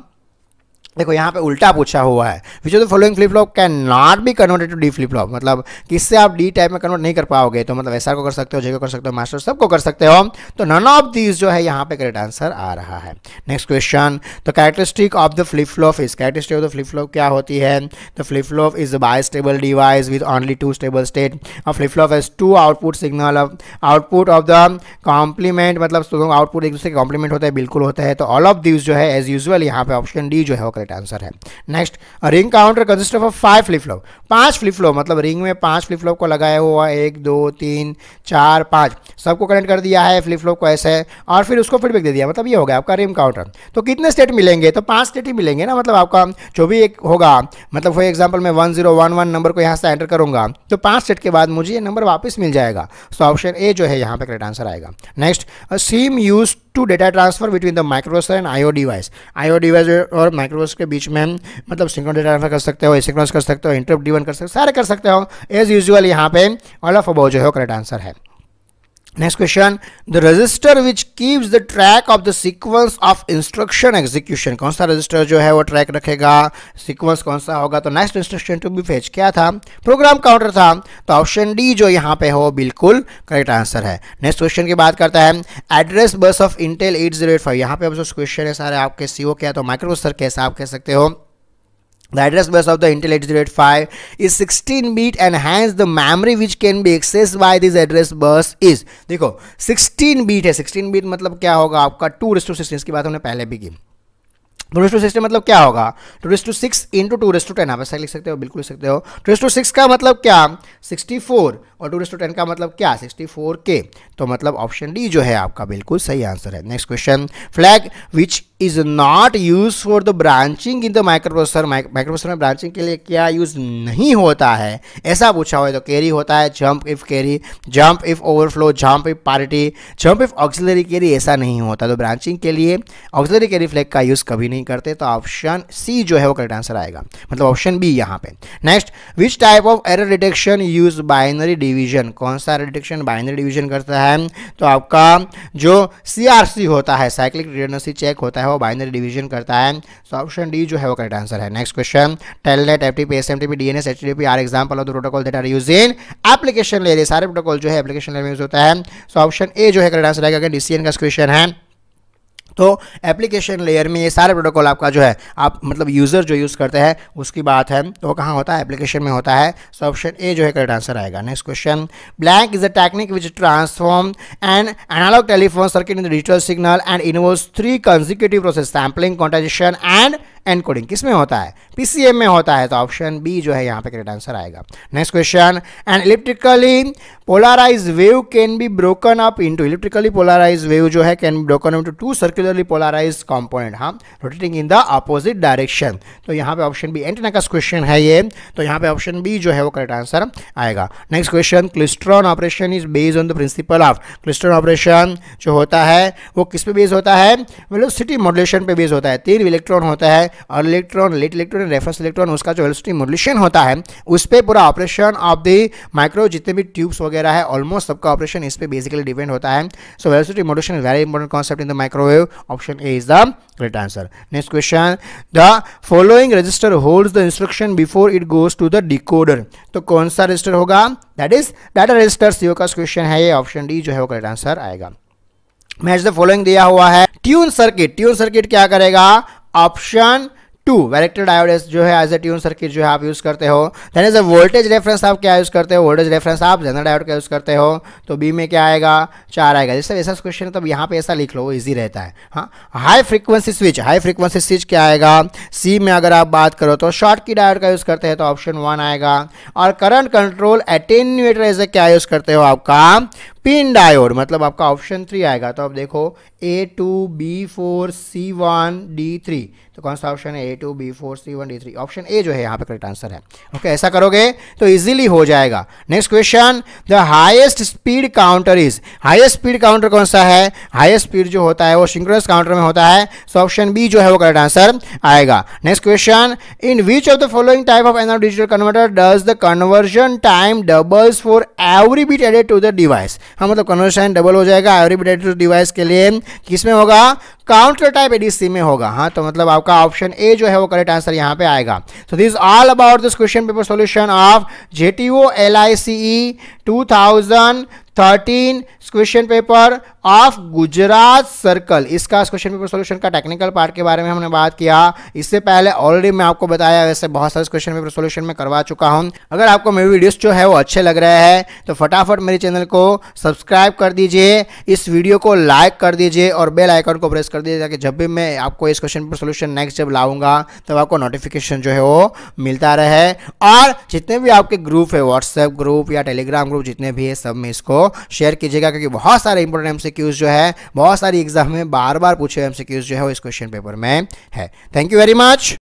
देखो यहाँ पे उल्टा पूछा हुआ है which of the following flip flop can not be converted to D flip flop मतलब किससे आप डी टाइप में कन्वर्ट नहीं कर पाओगे तो मतलब ऐसा को कर सकते हो जे कर सकते हो मास्टर सबको कर सकते हो तो नन ऑफ दीज जो है यहाँ पे करेक्ट आंसर आ रहा है नेक्स्ट क्वेश्चन तो characteristic of the flip flop is characteristic of the flip flop क्या होती है the flip flop is bistable device with only two stable state और flip flop has two output signal output of the complement मतलब output एक दूसरे के complement होता है बिल्कुल होता है तो ऑल ऑफ दीज जो है एज यूजल यहाँ पे ऑप्शन डी जो है करेक्ट आंसर है next ring counter consist of five flip flop पांच फ्लिप फ्लॉप मतलब रिंग में पांच फ्लिप फ्लॉप को लगाया हुआ एक दो तीन चार पाँच सबको कनेक्ट कर दिया है फ्लिप फ्लॉप को ऐसे और फिर उसको फीडबैक दे दिया मतलब ये हो गया आपका रिंग काउंटर तो कितने स्टेट मिलेंगे तो पाँच स्टेट ही मिलेंगे ना मतलब आपका जो भी एक होगा मतलब फॉर एग्जाम्पल मैं one zero one one number को यहाँ से एंटर करूँगा तो पाँच स्टेट के बाद मुझे ये नंबर वापस मिल जाएगा सो ऑप्शन ए जो है यहाँ पर करेक्ट आंसर आएगा next seem use to data transfer between the microprocessor and IO device IO device और माइक्रोस के बीच में मतलब सिंगल डेटा ट्रांसफर कर सकते हो एसिंक्रोनस कर सकते हो इंटरप्ट डिवन कर सकते हो सारे कर सकते हो एज यूजल यहाँ पे ऑल ऑफ अबाउ जो है करेक्ट आंसर है Next question the register which keeps the track of the sequence of instruction execution कौन सा रजिस्टर जो है वो ट्रैक रखेगा सिक्वेंस कौन सा होगा तो next instruction to be fetch क्या था प्रोग्राम काउंटर था तो ऑप्शन डी जो यहाँ पे हो बिल्कुल करेक्ट आंसर है नेक्स्ट क्वेश्चन की बात करता है address bus of Intel eight zero eight five यहाँ पे अब जो क्वेश्चन है सारे आपके सीओ ओ क्या तो माइक्रोसर कैसा आप कह सकते हो The address bus of the Intel 8085 is 16 bit and hence the memory which can be accessed by this address bus is देखो 16 bit है 16 bit मतलब क्या होगा आपका टू रेस्टू सिक्सटीन इसकी बात हमने पहले भी की टू रेस्टू सिक्सटीन मतलब क्या होगा two raised to six into two raised to ten आप ऐसा लिख सकते हो बिल्कुल लिख सकते हो टू रेस्टू सिक्स का मतलब क्या सिक्सटी फोर और टू रेस्टू टेन का मतलब क्या सिक्सटी फोर के तो मतलब ऑप्शन डी जो है आपका बिल्कुल सही आंसर है next question flag which is not use for the branching in the microprocessor microprocessor में ब्रांचिंग के लिए क्या यूज नहीं होता है ऐसा पूछा हुआ है तो कैरी होता है jump if carry jump if overflow jump if parity jump if auxiliary carry ऐसा नहीं होता तो ब्रांचिंग के लिए ऑक्सिलरी कैरी फ्लैग का यूज कभी नहीं करते तो ऑप्शन सी जो है वो करेक्ट आंसर आएगा मतलब ऑप्शन बी यहाँ पे next which type of error detection use binary division कौन सा रिडक्शन बाइनरी डिवीजन करता है तो आपका जो सीआरसी होता है साइक्लिक रिडंडेंसी चेक होता है वो बाइनरी डिवीजन करता है सो ऑप्शन डी जो है वो करेक्ट आंसर है next question telnet F T P S M T P D N S H D P R example of the protocol that are use in application layer सारे protocol जो है application layer में use होता है सो option A जो है correct answer है क्योंकि डीसीएन का क्वेश्चन है तो एप्लीकेशन लेयर में ये सारे प्रोटोकॉल आपका जो है आप मतलब यूज़र जो यूज़ करते हैं उसकी बात है तो वो कहाँ होता है एप्लीकेशन में होता है सो ऑप्शन ए जो है करेक्ट आंसर आएगा next question blank is a technique which transform and analog telephone circuit in digital signal and involve three consecutive process sampling quantization and encoding किस में होता है पीसीएम में होता है तो ऑप्शन बी जो है यहाँ पे करेक्ट आंसर आएगा next question and electrically polarize wave can be broken up into electrically polarize wave जो है can be broken up to two circularly polarize component हाँ rotating in the opposite direction तो यहाँ पे ऑप्शन बी एंटेना का question है ये तो यहाँ पे ऑप्शन बी जो है वो करेक्ट आंसर आएगा next question klystron operation is based on the principle of klystron operation जो होता है वो किस पे बेस होता है वेलोसिटी मॉडुलेशन पे बेस होता है तीन इलेक्ट्रॉन होता है और electron late electron reference electron उसका जो वेलोसिटी मोडुलेशन होता है उस पर पूरा ऑपरेशन ऑफ द माइक्रो जितने भी ट्यूब्स वगैरह है ऑलमोस्ट सबका ऑपरेशन इस पर बेसिकली डिपेंड होता है so velocity modulation is very important concept in the microwave option A is the correct answer next question the following register holds the instruction before it goes to the decoder तो कौन सा register होगा that is data register CO का question है ये option D जो है वो करेक्ट आंसर आएगा मैच द फॉलोइंग दिया हुआ है ट्यून सर्किट ट्यून सर्किट क्या करेगा ऑप्शन टू वैरेक्टर डायोड जो है एज ए ट्यून सर्किट जो है आप यूज़ करते हो then as a voltage reference आप क्या यूज़ करते हो वोल्टेज रेफरेंस आप जनरल डायोड का यूज़ करते हो तो बी में क्या आएगा चार आएगा जैसे ऐसा क्वेश्चन है तब यहाँ पे ऐसा लिख लो वो ईजी रहता है हाँ high frequency switch high frequency switch क्या आएगा सी में अगर आप बात करो तो शॉर्ट की डायोड का यूज़ करते हैं तो ऑप्शन वन आएगा और current control attenuator as a क्या यूज़ करते हो आपका पिन डायोड मतलब आपका ऑप्शन थ्री आएगा तो आप देखो A two B four C one D three तो कौन सा ऑप्शन है A two B four C one D three option A जो है यहाँ पे करेक्ट आंसर है ओके okay, ऐसा करोगे तो इजीली हो जाएगा next question the highest speed counter is highest speed counter कौन सा है हाईएस्ट स्पीड जो होता है वो सिंक्रोनस काउंटर में होता है सो ऑप्शन बी जो है वो करेक्ट आंसर आएगा next question in which of the following type of analog digital converter does the conversion time doubles for every bit added to the device हाँ मतलब conversion double हो जाएगा hybrid device के लिए किस में होगा काउंटर टाइप एडीसी में होगा हाँ तो मतलब आपका ऑप्शन ए जो है वो करेक्ट आंसर यहाँ पे आएगा so this all about this question paper solution of J T O L I C E two thousand thirteen question paper of Gujarat circle इसका क्वेश्चन पेपर सोल्यूशन का टेक्निकल पार्ट के बारे में हमने बात किया इससे पहले ऑलरेडी मैं आपको बताया वैसे बहुत सारे क्वेश्चन पेपर सोल्यूशन में करवा चुका हूं अगर आपको मेरे वीडियोस जो है वो अच्छे लग रहे हैं तो फटाफट मेरे चैनल को सब्सक्राइब कर दीजिए इस वीडियो को लाइक कर दीजिए और बेल आइकन को प्रेस कर दीजिए ताकि जब भी मैं आपको इस क्वेश्चन पेपर सोल्यूशन नेक्स्ट जब लाऊंगा तब आपको नोटिफिकेशन जो है वो मिलता रहे और जितने भी आपके ग्रुप है व्हाट्सएप ग्रुप या टेलीग्राम ग्रुप जितने भी है सब में इसको शेयर कीजिएगा क्योंकि बहुत सारे इंपॉर्टेंट एमसीक्यूज जो है बहुत सारी एग्जाम में बार बार पूछे एमसीक्यूज जो है वो इस क्वेश्चन पेपर में है थैंक यू वेरी मच